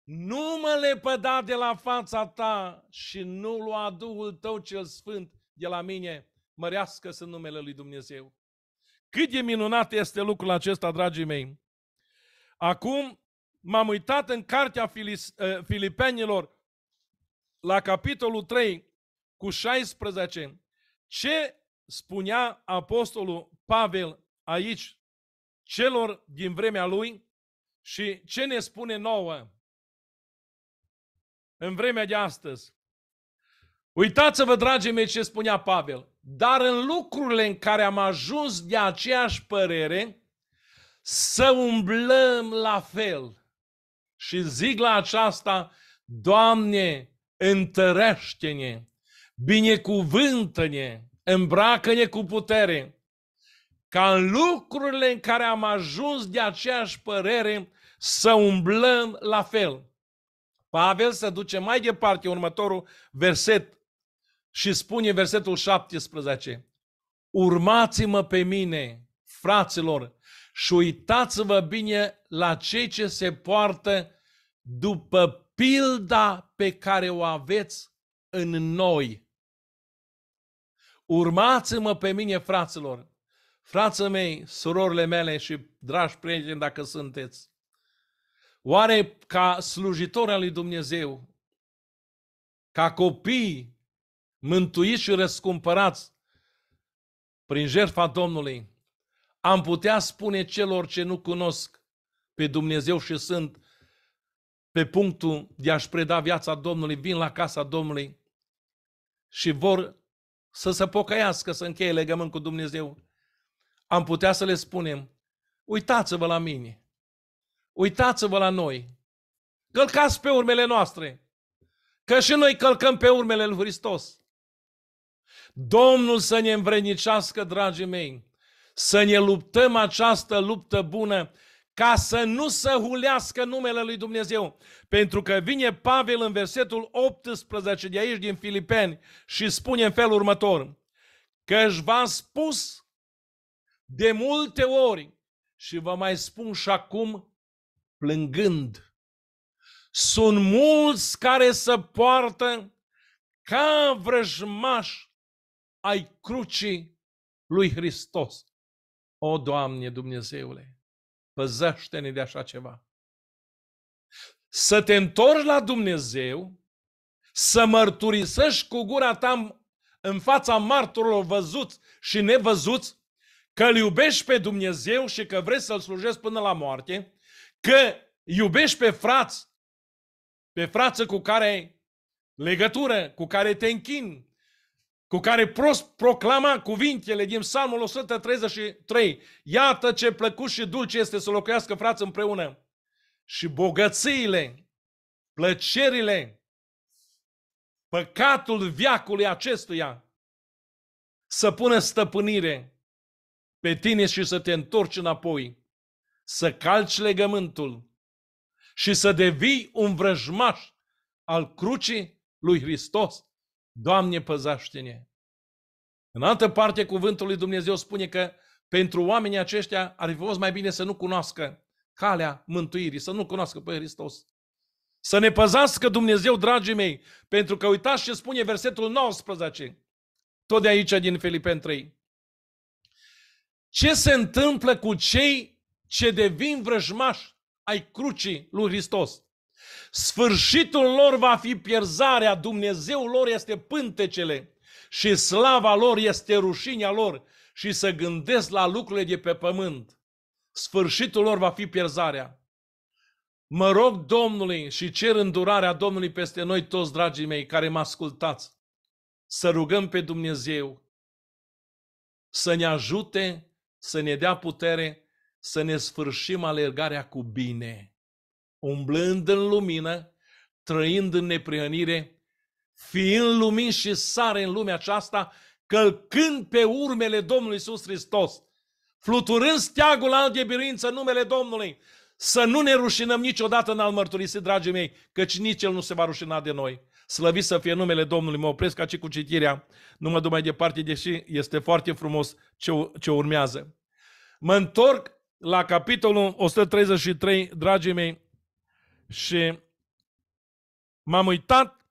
Nu mă lepăda de la fața ta și nu lua Duhul tău cel sfânt de la mine. Mărească să numele lui Dumnezeu. Cât de minunat este lucrul acesta, dragii mei! Acum m-am uitat în cartea Filis, eh, Filipenilor la capitolul 3 cu 16. Ce spunea apostolul Pavel aici celor din vremea lui și ce ne spune nouă în vremea de astăzi. Uitați-vă, dragii mei, ce spunea Pavel. Dar în lucrurile în care am ajuns de aceeași părere, să umblăm la fel. Și zic la aceasta, Doamne, întărește-ne, binecuvântă-ne, îmbracă-ne cu putere, ca în lucrurile în care am ajuns de aceeași părere să umblăm la fel. Pavel se duce mai departe, următorul verset și spune versetul 17, urmați-mă pe mine, fraților, și uitați-vă bine la cei ce se poartă după pilda pe care o aveți în noi. Urmați-mă pe mine, fraților, frații mei, surorile mele și dragi prieteni, dacă sunteți. Oare ca slujitori al lui Dumnezeu, ca copii mântuiți și răscumpărați prin jertfa Domnului, am putea spune celor ce nu cunosc pe Dumnezeu și sunt pe punctul de a-și preda viața Domnului, vin la casa Domnului și vor să se pocăiască, să încheie legământ cu Dumnezeu, am putea să le spunem, uitați-vă la mine, uitați-vă la noi, călcați pe urmele noastre, că și noi călcăm pe urmele lui Hristos. Domnul să ne învrednicească, dragii mei, să ne luptăm această luptă bună ca să nu se hulească numele lui Dumnezeu. Pentru că vine Pavel în versetul 18 de aici din Filipeni și spune în felul următor, că își v-am spus de multe ori și vă mai spun și acum plângând. Sunt mulți care să poartă ca vrăjmași ai crucii lui Hristos. O, Doamne Dumnezeule, păzăște ne de așa ceva. Să te întorci la Dumnezeu, să mărturisești cu gura ta în fața martorilor văzuți și nevăzuți că îl iubești pe Dumnezeu și că vrei să-L slujești până la moarte, că iubești pe frați, pe frață cu care ai legătură, cu care te închin, cu care prost proclama cuvintele din Psalmul 133. Iată ce plăcut și dulce este să locuiască frați împreună. Și bogățiile, plăcerile, păcatul viacului acestuia să pună stăpânire pe tine și să te întorci înapoi, să calci legământul și să devii un vrăjmaș al crucii lui Hristos Doamne, păzaște-ne! În altă parte, cuvântul lui Dumnezeu spune că pentru oamenii aceștia ar fi fost mai bine să nu cunoască calea mântuirii, să nu cunoască pe Hristos. Să ne păzească Dumnezeu, dragii mei, pentru că uitați ce spune versetul 19, tot de aici din Filipen 3. Ce se întâmplă cu cei ce devin vrăjmași ai crucii lui Hristos? Sfârșitul lor va fi pierzarea, Dumnezeul lor este pântecele și slava lor este rușinea lor și să gândesc la lucrurile de pe pământ. Sfârșitul lor va fi pierzarea. Mă rog Domnului și cer îndurarea Domnului peste noi toți, dragii mei, care mă ascultați, să rugăm pe Dumnezeu să ne ajute, să ne dea putere, să ne sfârșim alergarea cu bine umblând în lumină, trăind în neprihănire, fiind lumin și sare în lumea aceasta, călcând pe urmele Domnului Iisus Hristos, fluturând steagul al de biruință în numele Domnului, să nu ne rușinăm niciodată în al mărturisit, dragii mei, căci nici El nu se va rușina de noi. Slăvit să fie numele Domnului, mă opresc aici cu citirea, nu mă duc mai departe, deși este foarte frumos ce, ce urmează. Mă întorc la capitolul 133, dragii mei, și m-am uitat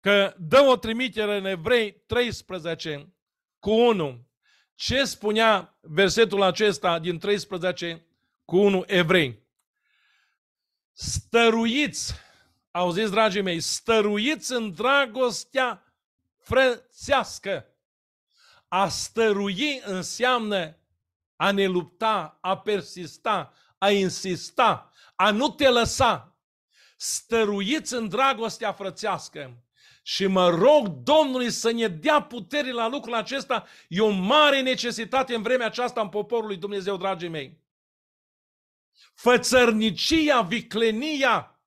că dă o trimitere în Evrei 13 cu 1. Ce spunea versetul acesta din 13 cu 1 Evrei? Stăruiți, auziți dragii mei, stăruiți în dragostea frățească. A stărui înseamnă a ne lupta, a persista, a insista, a nu te lăsa. Stăruiți în dragostea frățească și mă rog Domnului să ne dea putere la lucrul acesta. E o mare necesitate în vremea aceasta în poporul lui Dumnezeu, dragii mei. Fățărnicia, viclenia,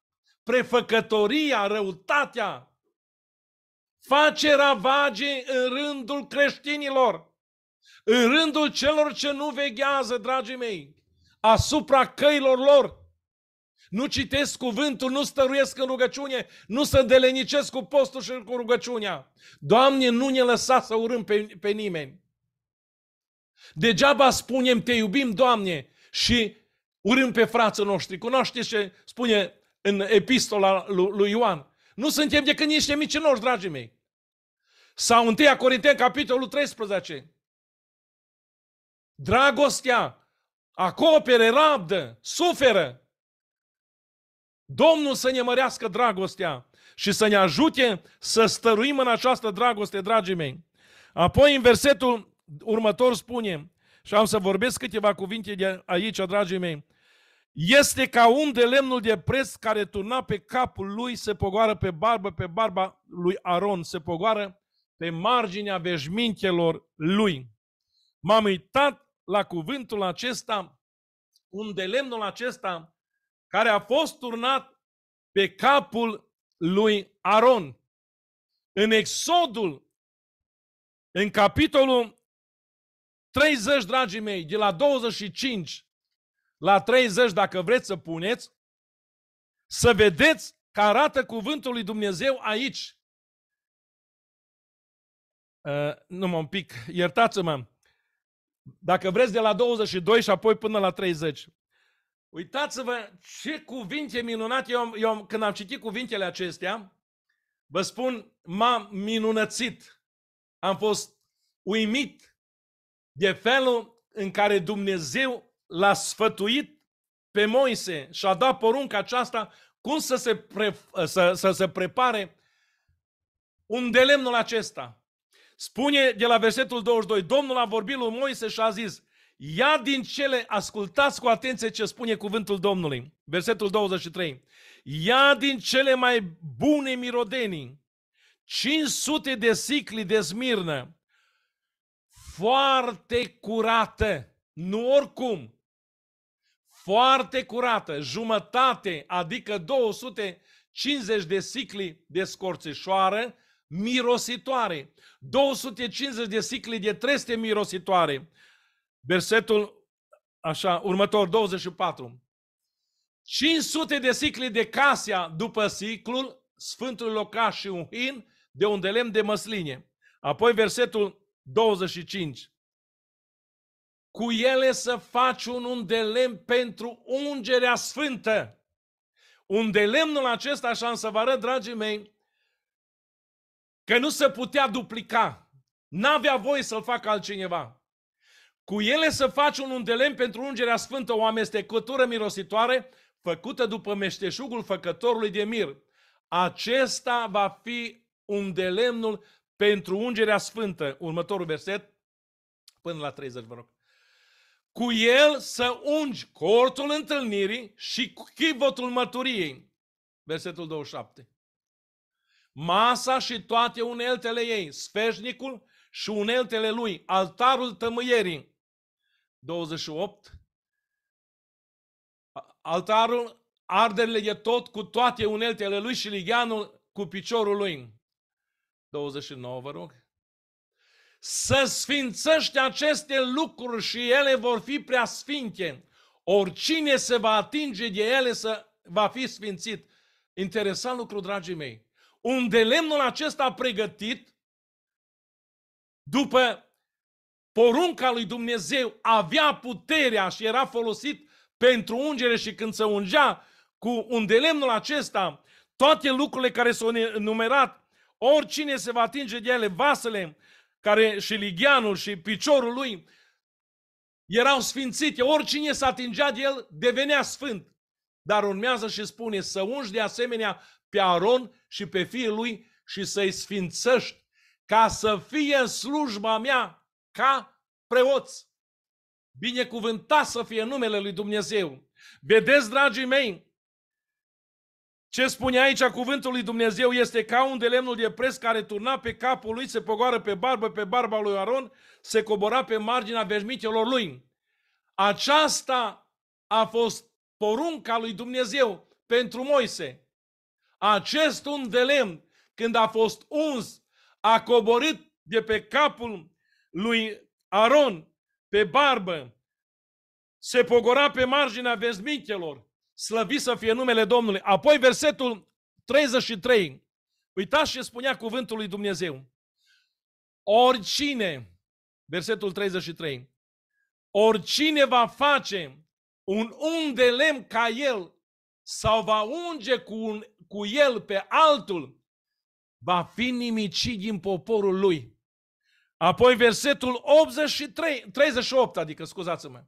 prefăcătoria, răutatea, face ravage în rândul creștinilor, în rândul celor ce nu veghează, dragii mei, asupra căilor lor, nu citesc cuvântul, nu stăruiesc în rugăciune, nu se delenicesc cu postul și cu rugăciunea. Doamne, nu ne lăsa să urâm pe, pe nimeni. Degeaba spunem, te iubim, Doamne, și urâm pe frații noștri. Cunoașteți ce spune în epistola lui Ioan? Nu suntem decât niște mici noștri, dragii mei. Sau 1 Corinteni, capitolul 13. Dragostea acopere, rabdă, suferă, Domnul să ne mărească dragostea și să ne ajute să stăruim în această dragoste, dragii mei. Apoi în versetul următor spune, și am să vorbesc câteva cuvinte de aici, dragii mei, este ca un de lemnul de preț care turna pe capul lui, se pogoară pe barbă, pe barba lui Aron, se pogoară pe marginea veșmintelor lui. M-am uitat la cuvântul acesta, un de lemnul acesta care a fost turnat pe capul lui Aron. În Exodul, în capitolul 30, dragii mei, de la 25 la 30, dacă vreți să puneți, să vedeți că arată cuvântul lui Dumnezeu aici. Uh, mă un pic, iertați-mă. Dacă vreți de la 22 și apoi până la 30. Uitați-vă ce cuvinte minunate, eu, eu când am citit cuvintele acestea, vă spun, m-am minunățit, am fost uimit de felul în care Dumnezeu l-a sfătuit pe Moise și a dat porunca aceasta cum să se, pre, să, să se prepare un delemnul acesta. Spune de la versetul 22, Domnul a vorbit lui Moise și a zis, Ia din cele, ascultați cu atenție ce spune cuvântul Domnului, versetul 23. Ia din cele mai bune mirodenii, 500 de sicli de smirnă, foarte curată, nu oricum, foarte curată, jumătate, adică 250 de sicli de scorțișoară, mirositoare, 250 de sicli de treste mirositoare, Versetul așa, următor, 24. 500 de sicli de casia după siclul Sfântului Locaș și un hin de un de lemn de măsline. Apoi versetul 25. Cu ele să faci un undelem pentru ungerea sfântă. Undelemnul acesta, așa să vă arăt, dragii mei, că nu se putea duplica. N-avea voie să-l facă altcineva. Cu ele să faci un undelem pentru ungerea sfântă, o amestecătură mirositoare, făcută după meșteșugul făcătorului de mir. Acesta va fi undelemnul pentru ungerea sfântă. Următorul verset, până la 30, vă rog. Cu el să ungi cortul întâlnirii și chivotul măturiei. Versetul 27. Masa și toate uneltele ei, sfeșnicul și uneltele lui, altarul tămâierii, 28. Altarul, arde de tot cu toate uneltele lui și ligianul cu piciorul lui. 29, vă rog. Să sfințăște aceste lucruri și ele vor fi prea sfinte. Oricine se va atinge de ele să va fi sfințit. Interesant lucru, dragii mei. Unde lemnul acesta pregătit, după porunca lui Dumnezeu avea puterea și era folosit pentru ungere și când se ungea cu un delemnul acesta, toate lucrurile care s-au enumerat, oricine se va atinge de ele, vasele care și ligianul și piciorul lui erau sfințite, oricine se atingea de el devenea sfânt. Dar urmează și spune să ungi de asemenea pe Aron și pe fiul lui și să-i sfințești ca să fie slujba mea ca preoți. Binecuvântat să fie numele lui Dumnezeu. Vedeți, dragii mei, ce spune aici cuvântul lui Dumnezeu este ca un de lemnul de pres care turna pe capul lui, se pogoară pe barbă, pe barba lui Aron, se cobora pe marginea veșmitelor lui. Aceasta a fost porunca lui Dumnezeu pentru Moise. Acest un de lemn, când a fost uns, a coborât de pe capul lui Aron pe barbă, se pogora pe marginea vezmichelor, slăvi să fie numele Domnului. Apoi versetul 33, uitați ce spunea cuvântul lui Dumnezeu. Oricine, versetul 33, oricine va face un ung de lemn ca el sau va unge cu, un, cu el pe altul, va fi nimicit din poporul lui. Apoi versetul 83, 38, adică scuzați-mă.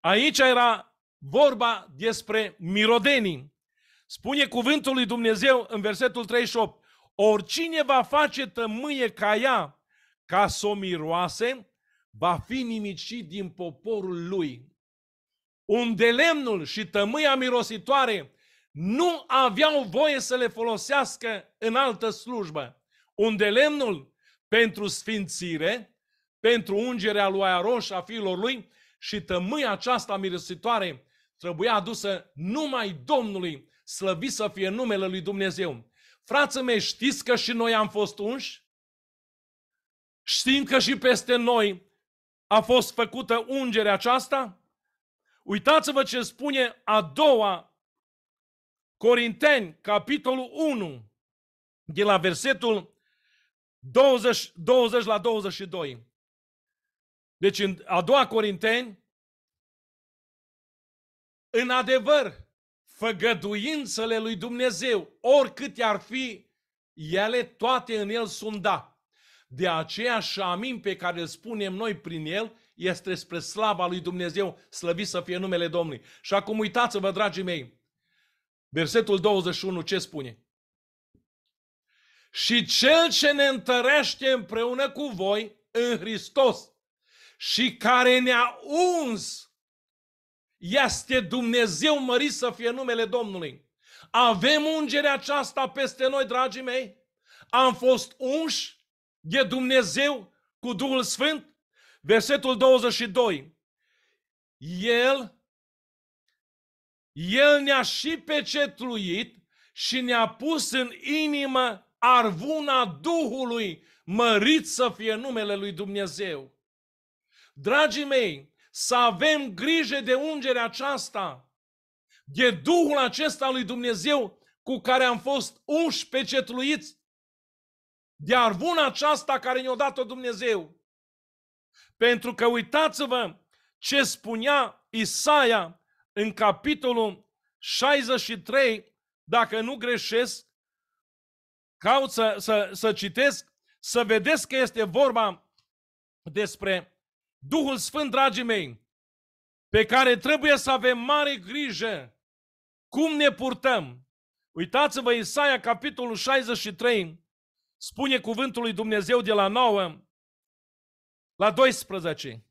Aici era vorba despre mirodenii. Spune cuvântul lui Dumnezeu în versetul 38. Oricine va face tămâie ca ea, ca să o miroase, va fi nimicit din poporul lui. Unde lemnul și tămâia mirositoare nu aveau voie să le folosească în altă slujbă. Unde lemnul pentru sfințire, pentru ungerea lui și a fiilor lui și tămâia aceasta mirositoare trebuia adusă numai Domnului, slăvit să fie numele lui Dumnezeu. Frață mei, știți că și noi am fost unși? Știm că și peste noi a fost făcută ungerea aceasta? Uitați-vă ce spune a doua Corinteni, capitolul 1, de la versetul 20, 20 la 22. Deci în a doua Corinteni, în adevăr, făgăduințele lui Dumnezeu, oricât ar fi, ele toate în el sunt da. De aceea și amin pe care îl spunem noi prin el este spre slava lui Dumnezeu, slăvit să fie numele Domnului. Și acum uitați-vă, dragii mei, versetul 21 ce spune? și Cel ce ne întărește împreună cu voi în Hristos și care ne-a uns, este Dumnezeu mărit să fie numele Domnului. Avem ungerea aceasta peste noi, dragii mei? Am fost unși de Dumnezeu cu Duhul Sfânt? Versetul 22. El, El ne-a și pecetluit și ne-a pus în inimă arvuna Duhului, mărit să fie numele lui Dumnezeu. Dragii mei, să avem grijă de ungerea aceasta, de Duhul acesta lui Dumnezeu cu care am fost unși pecetluiți, de arvuna aceasta care ne-o dat-o Dumnezeu. Pentru că uitați-vă ce spunea Isaia în capitolul 63, dacă nu greșesc, Caut să, să, să citesc, să vedeți că este vorba despre Duhul Sfânt, dragii mei, pe care trebuie să avem mare grijă cum ne purtăm. Uitați-vă, Isaia, capitolul 63, spune cuvântul lui Dumnezeu de la 9 la 12.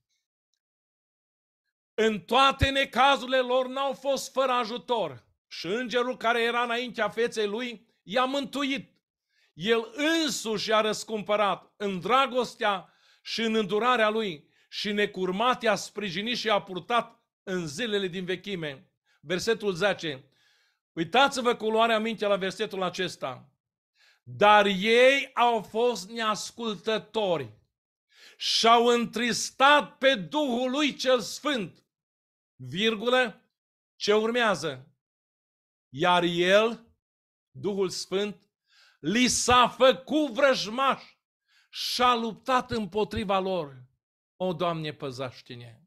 În toate necazurile lor n-au fost fără ajutor și îngerul care era înaintea feței lui i-a mântuit el însuși a răscumpărat în dragostea și în îndurarea lui și necurmat i-a sprijinit și a purtat în zilele din vechime. Versetul 10. Uitați-vă cu luarea mintea la versetul acesta. Dar ei au fost neascultători și au întristat pe Duhul lui cel Sfânt, virgulă, ce urmează. Iar el, Duhul Sfânt, li s-a făcut vrăjmaș și a luptat împotriva lor. O, Doamne, păzaștine!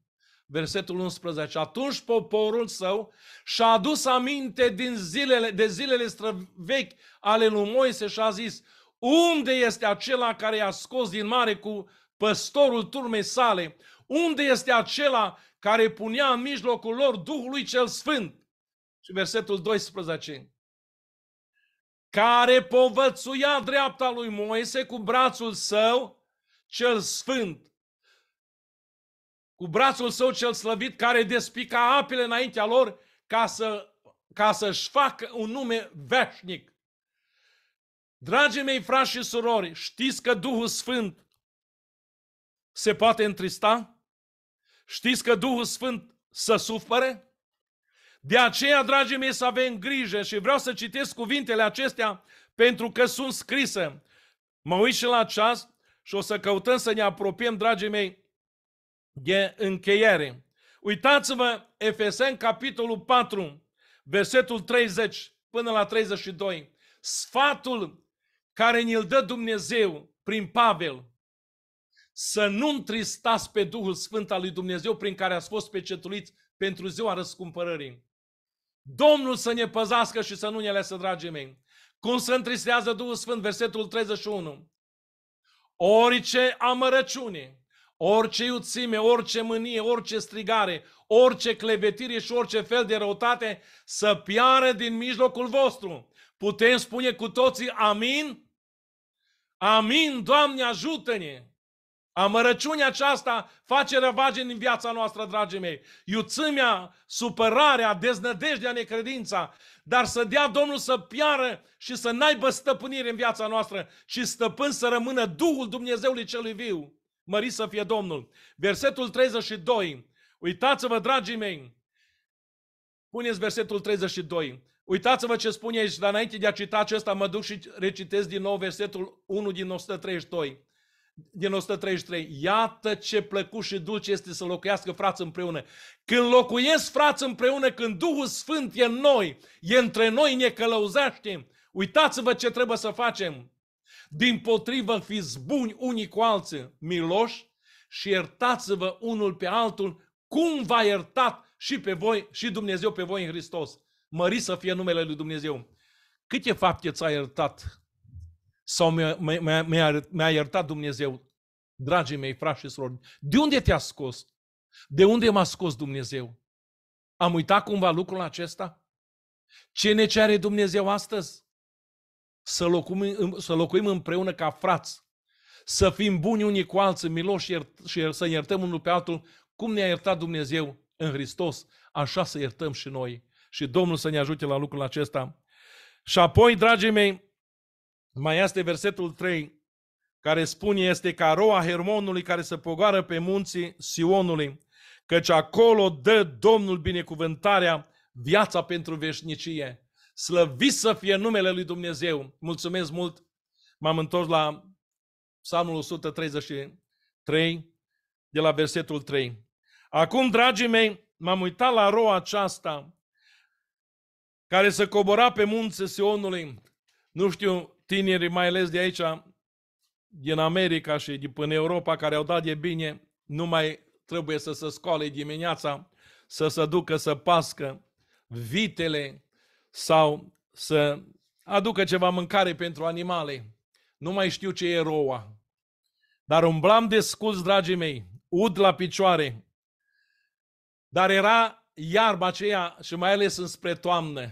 Versetul 11. Atunci poporul său și-a adus aminte din zilele, de zilele străvechi ale lui Moise și a zis, unde este acela care i-a scos din mare cu păstorul turmei sale? Unde este acela care punea în mijlocul lor Duhului cel Sfânt? Și versetul 12 care povățuia dreapta lui Moise cu brațul său cel sfânt, cu brațul său cel slăvit, care despica apele înaintea lor ca, să, ca să-și facă un nume veșnic. Dragii mei, frați și surori, știți că Duhul Sfânt se poate întrista? Știți că Duhul Sfânt să sufere? De aceea, dragii mei, să avem grijă și vreau să citesc cuvintele acestea pentru că sunt scrise. Mă uit și la ceas și o să căutăm să ne apropiem, dragii mei, de încheiere. Uitați-vă Efesen capitolul 4, versetul 30 până la 32. Sfatul care ne-l dă Dumnezeu prin Pavel să nu întristați pe Duhul Sfânt al lui Dumnezeu prin care ați fost pecetuliți pentru ziua răscumpărării. Domnul să ne păzească și să nu ne lasă, dragii mei. Cum se întristează Duhul Sfânt, versetul 31. Orice amărăciune, orice iuțime, orice mânie, orice strigare, orice clevetire și orice fel de răutate să piară din mijlocul vostru. Putem spune cu toții amin? Amin, Doamne ajută-ne! Amărăciunea aceasta face răvage din viața noastră, dragii mei. Iuțâmea, supărarea, deznădejdea, necredința. Dar să dea Domnul să piară și să n-aibă stăpânire în viața noastră, și stăpân să rămână Duhul Dumnezeului Celui Viu. Mări să fie Domnul. Versetul 32. Uitați-vă, dragii mei. Puneți versetul 32. Uitați-vă ce spune aici, dar înainte de a cita acesta mă duc și recitesc din nou versetul 1 din 132 din 133. Iată ce plăcut și dulce este să locuiască frați împreună. Când locuiesc frați împreună, când Duhul Sfânt e în noi, e între noi, ne călăuzește, uitați-vă ce trebuie să facem. Din potrivă, fiți buni unii cu alții, miloși și iertați-vă unul pe altul, cum v-a iertat și pe voi și Dumnezeu pe voi în Hristos. Mări să fie numele lui Dumnezeu. Câte fapte ți-a iertat sau mi-a, mi-a, mi-a, iertat Dumnezeu, dragii mei, frați și surori, de unde te-a scos? De unde m-a scos Dumnezeu? Am uitat cumva lucrul acesta? Ce ne cere Dumnezeu astăzi? Să locuim, să locuim împreună ca frați, să fim buni unii cu alții, miloși și, iert, și să iertăm unul pe altul, cum ne-a iertat Dumnezeu în Hristos, așa să iertăm și noi. Și Domnul să ne ajute la lucrul acesta. Și apoi, dragii mei, mai este versetul 3 care spune este ca roa Hermonului care se pogoară pe munții Sionului, căci acolo dă Domnul binecuvântarea, viața pentru veșnicie. Slăvit să fie numele lui Dumnezeu. Mulțumesc mult. M-am întors la Psalmul 133, de la versetul 3. Acum, dragii mei, m-am uitat la roa aceasta care se cobora pe munții Sionului. Nu știu tinerii, mai ales de aici, din America și de până Europa, care au dat de bine, nu mai trebuie să se scoale dimineața, să se ducă să pască vitele sau să aducă ceva mâncare pentru animale. Nu mai știu ce e roa. Dar umblam de scuz, dragii mei, ud la picioare. Dar era iarba aceea și mai ales înspre toamnă.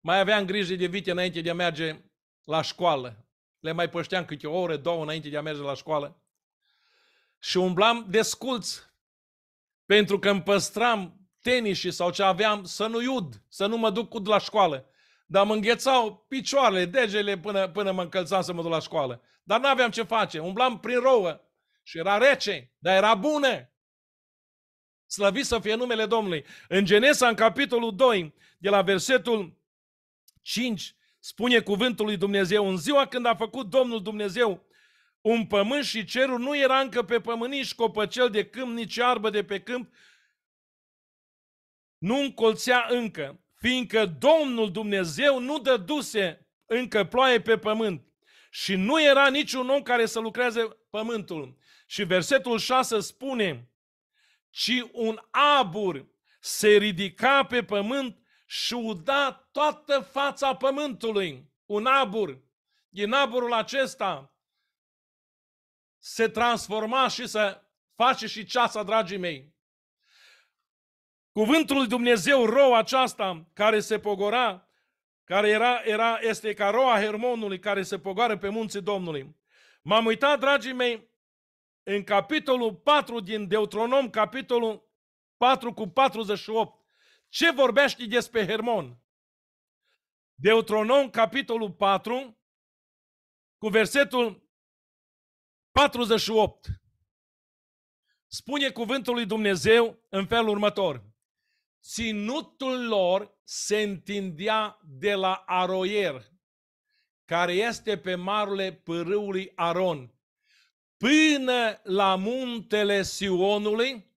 Mai aveam grijă de vite înainte de a merge la școală. Le mai pășteam câte o oră, două înainte de a merge la școală. Și umblam desculț pentru că îmi păstram tenisii sau ce aveam să nu iud, să nu mă duc cu la școală. Dar mă înghețau picioarele, degele până, până mă încălțam să mă duc la școală. Dar nu aveam ce face. Umblam prin rouă și era rece, dar era bună. Slăvit să fie numele Domnului. În Genesa, în capitolul 2, de la versetul 5 Spune cuvântul lui Dumnezeu, în ziua când a făcut Domnul Dumnezeu un pământ și cerul, nu era încă pe pământ nici copăcel de câmp, nici arbă de pe câmp, nu încolțea încă, fiindcă Domnul Dumnezeu nu dăduse încă ploaie pe pământ și nu era niciun om care să lucreze pământul. Și versetul 6 spune, ci un abur se ridica pe pământ și uda toată fața pământului. Un abur. Din aburul acesta se transforma și se face și ceasa, dragii mei. Cuvântul lui Dumnezeu roa aceasta care se pogora, care era, era, este ca roa Hermonului care se pogoară pe munții Domnului. M-am uitat, dragii mei, în capitolul 4 din Deuteronom, capitolul 4 cu 48. Ce vorbește despre Hermon? Deuteronom, capitolul 4, cu versetul 48. Spune cuvântul lui Dumnezeu în felul următor. Ținutul lor se întindea de la Aroier, care este pe marele pârâului Aron, până la muntele Sionului.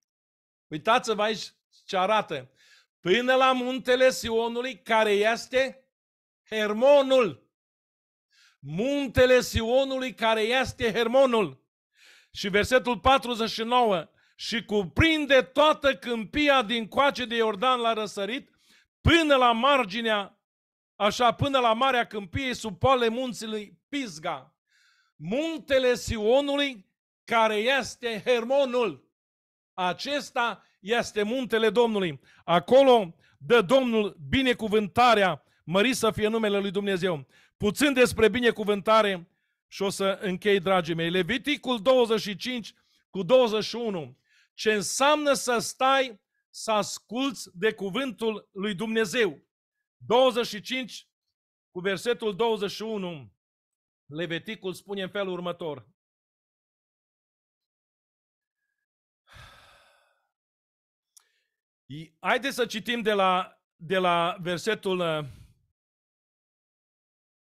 Uitați-vă aici ce arată până la muntele Sionului, care este Hermonul. Muntele Sionului, care este Hermonul. Și versetul 49, și cuprinde toată câmpia din coace de Iordan la răsărit, până la marginea, așa, până la marea câmpiei, sub poale munților Pisga. Muntele Sionului, care este Hermonul. Acesta este muntele Domnului. Acolo dă Domnul binecuvântarea, mări să fie numele lui Dumnezeu. Puțin despre binecuvântare și o să închei, dragii mei. Leviticul 25 cu 21. Ce înseamnă să stai să asculți de cuvântul lui Dumnezeu. 25 cu versetul 21. Leviticul spune în felul următor. Haideți să citim de la, de la versetul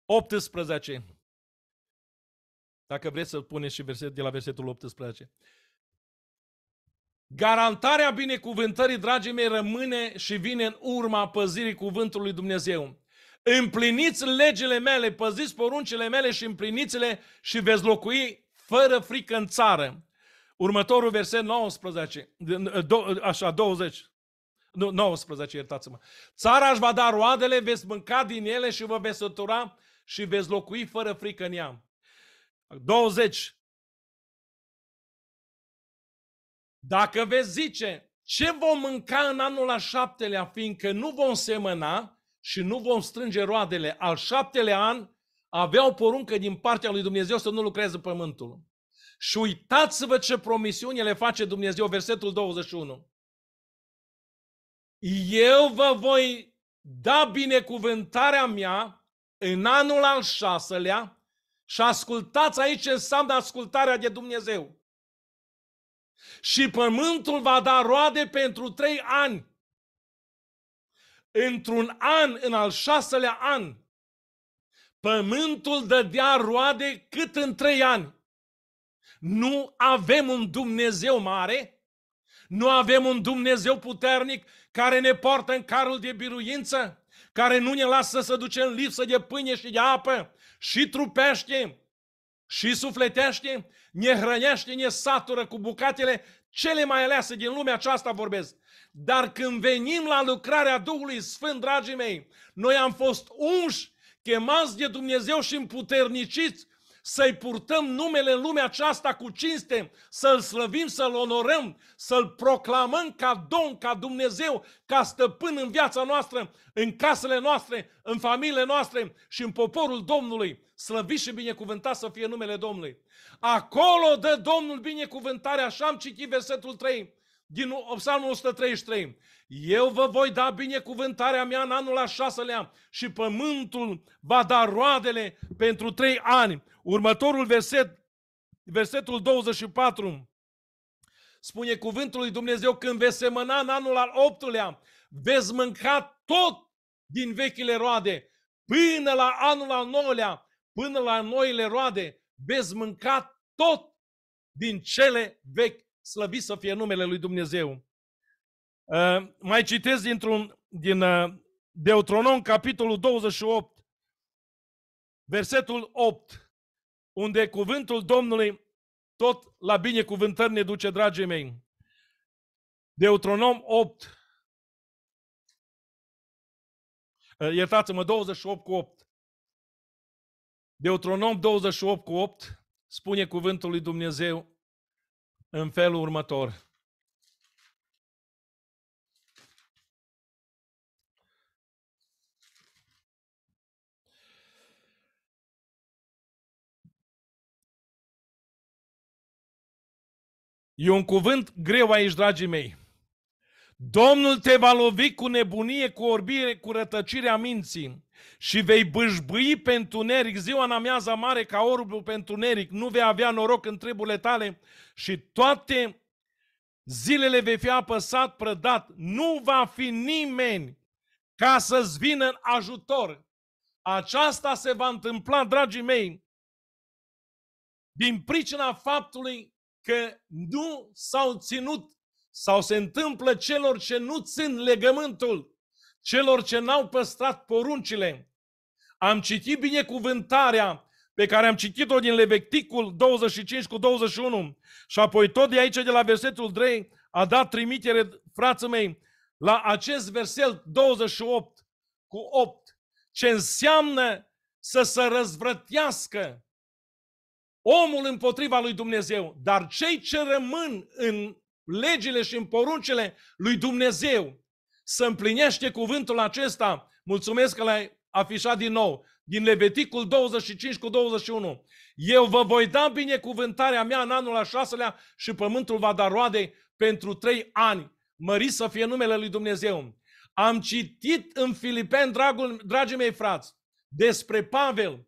18. Uh, Dacă vreți să puneți și verset, de la versetul 18. Garantarea binecuvântării, dragii mei, rămâne și vine în urma păzirii cuvântului Dumnezeu. Împliniți legile mele, păziți poruncile mele și împliniți-le și veți locui fără frică în țară. Următorul verset 19, așa, 20 nu, 19, iertați-mă. Țara își va da roadele, veți mânca din ele și vă veți sătura și veți locui fără frică în ea. 20. Dacă veți zice, ce vom mânca în anul al șaptelea, fiindcă nu vom semăna și nu vom strânge roadele, al șaptelea an aveau poruncă din partea lui Dumnezeu să nu lucreze pământul. Și uitați-vă ce promisiune le face Dumnezeu, versetul 21 eu vă voi da binecuvântarea mea în anul al șaselea și ascultați aici ce înseamnă ascultarea de Dumnezeu. Și pământul va da roade pentru trei ani. Într-un an, în al șaselea an, pământul dădea roade cât în trei ani. Nu avem un Dumnezeu mare, nu avem un Dumnezeu puternic, care ne poartă în carul de biruință, care nu ne lasă să ducem lipsă de pâine și de apă, și trupește, și sufletește, ne hrănește, ne satură cu bucatele cele mai aleasă din lumea aceasta vorbesc. Dar când venim la lucrarea Duhului Sfânt, dragii mei, noi am fost unși, chemați de Dumnezeu și împuterniciți să-i purtăm numele în lumea aceasta cu cinste, să-L slăvim, să-L onorăm, să-L proclamăm ca Domn, ca Dumnezeu, ca stăpân în viața noastră, în casele noastre, în familiile noastre și în poporul Domnului. Slăvit și binecuvântat să fie numele Domnului. Acolo dă Domnul binecuvântarea, așa am citit versetul 3 din Psalmul 133. Eu vă voi da binecuvântarea mea în anul a șaselea și pământul va da roadele pentru trei ani. Următorul verset, versetul 24, spune cuvântul lui Dumnezeu, când veți semăna în anul al optulea, veți mânca tot din vechile roade, până la anul al nouălea, până la noile roade, veți mânca tot din cele vechi, slăvit să fie numele lui Dumnezeu. Uh, mai citesc dintr-un, din uh, Deuteronom, capitolul 28, versetul 8 unde cuvântul Domnului tot la binecuvântări ne duce, dragii mei. Deuteronom 8, eh, iertați-mă, 28 cu 8. Deuteronom 28 cu 8 spune cuvântul lui Dumnezeu în felul următor. E un cuvânt greu aici, dragii mei. Domnul te va lovi cu nebunie, cu orbire, cu rătăcirea minții și vei bâșbâi pentru neric ziua în amiaza mare ca orbul pentru neric. Nu vei avea noroc în treburile tale și toate zilele vei fi apăsat, prădat. Nu va fi nimeni ca să-ți vină în ajutor. Aceasta se va întâmpla, dragii mei, din pricina faptului că nu s-au ținut sau se întâmplă celor ce nu țin legământul, celor ce n-au păstrat poruncile. Am citit binecuvântarea pe care am citit-o din Leviticul 25 cu 21 și apoi tot de aici, de la versetul 3, a dat trimitere, frații mei, la acest verset 28 cu 8, ce înseamnă să se răzvrătească omul împotriva lui Dumnezeu, dar cei ce rămân în legile și în poruncile lui Dumnezeu să împlinește cuvântul acesta, mulțumesc că l-ai afișat din nou, din Leviticul 25 cu 21. Eu vă voi da binecuvântarea mea în anul al șaselea și pământul va da roade pentru trei ani. Mări să fie numele lui Dumnezeu. Am citit în Filipen, dragul, dragii mei frați, despre Pavel,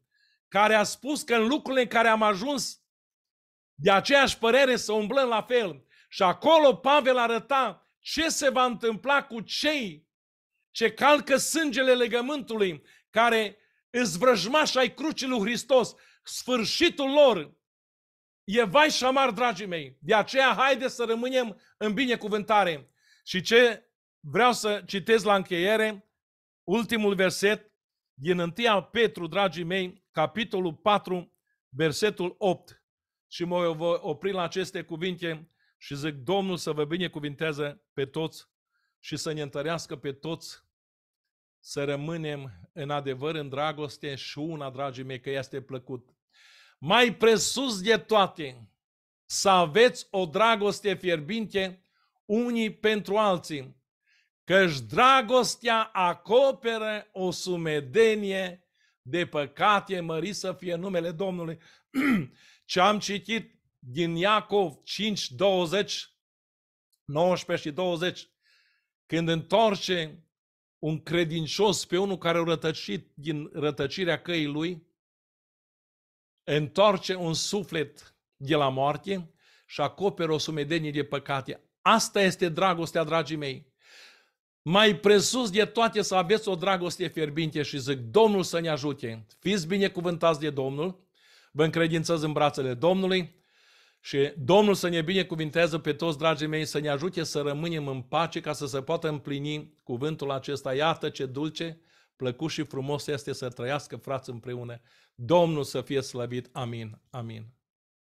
care a spus că în lucrurile în care am ajuns de aceeași părere să umblăm la fel. Și acolo Pavel arăta ce se va întâmpla cu cei ce calcă sângele legământului, care îți ai crucii lui Hristos. Sfârșitul lor e vai și amar, dragii mei. De aceea, haide să rămânem în binecuvântare. Și ce vreau să citez la încheiere, ultimul verset, din 1 Petru, dragii mei, capitolul 4, versetul 8. Și mă voi opri la aceste cuvinte și zic, Domnul să vă binecuvinteze pe toți și să ne întărească pe toți să rămânem în adevăr, în dragoste și una, dragii mei, că este plăcut. Mai presus de toate, să aveți o dragoste fierbinte unii pentru alții, căci dragostea acoperă o sumedenie de păcate, mări să fie numele Domnului. (clears throat) Ce am citit din Iacov 5, 20, 19 și 20, când întorce un credincios pe unul care a rătăcit din rătăcirea căii lui, întorce un suflet de la moarte și acoperă o sumedenie de păcate. Asta este dragostea, dragii mei. Mai presus de toate să aveți o dragoste fierbinte și zic, Domnul să ne ajute. Fiți binecuvântați de Domnul, vă încredințez în brațele Domnului și Domnul să ne binecuvinteze pe toți, dragii mei, să ne ajute să rămânem în pace ca să se poată împlini cuvântul acesta. Iată ce dulce, plăcut și frumos este să trăiască frați împreună. Domnul să fie slăvit. Amin. Amin.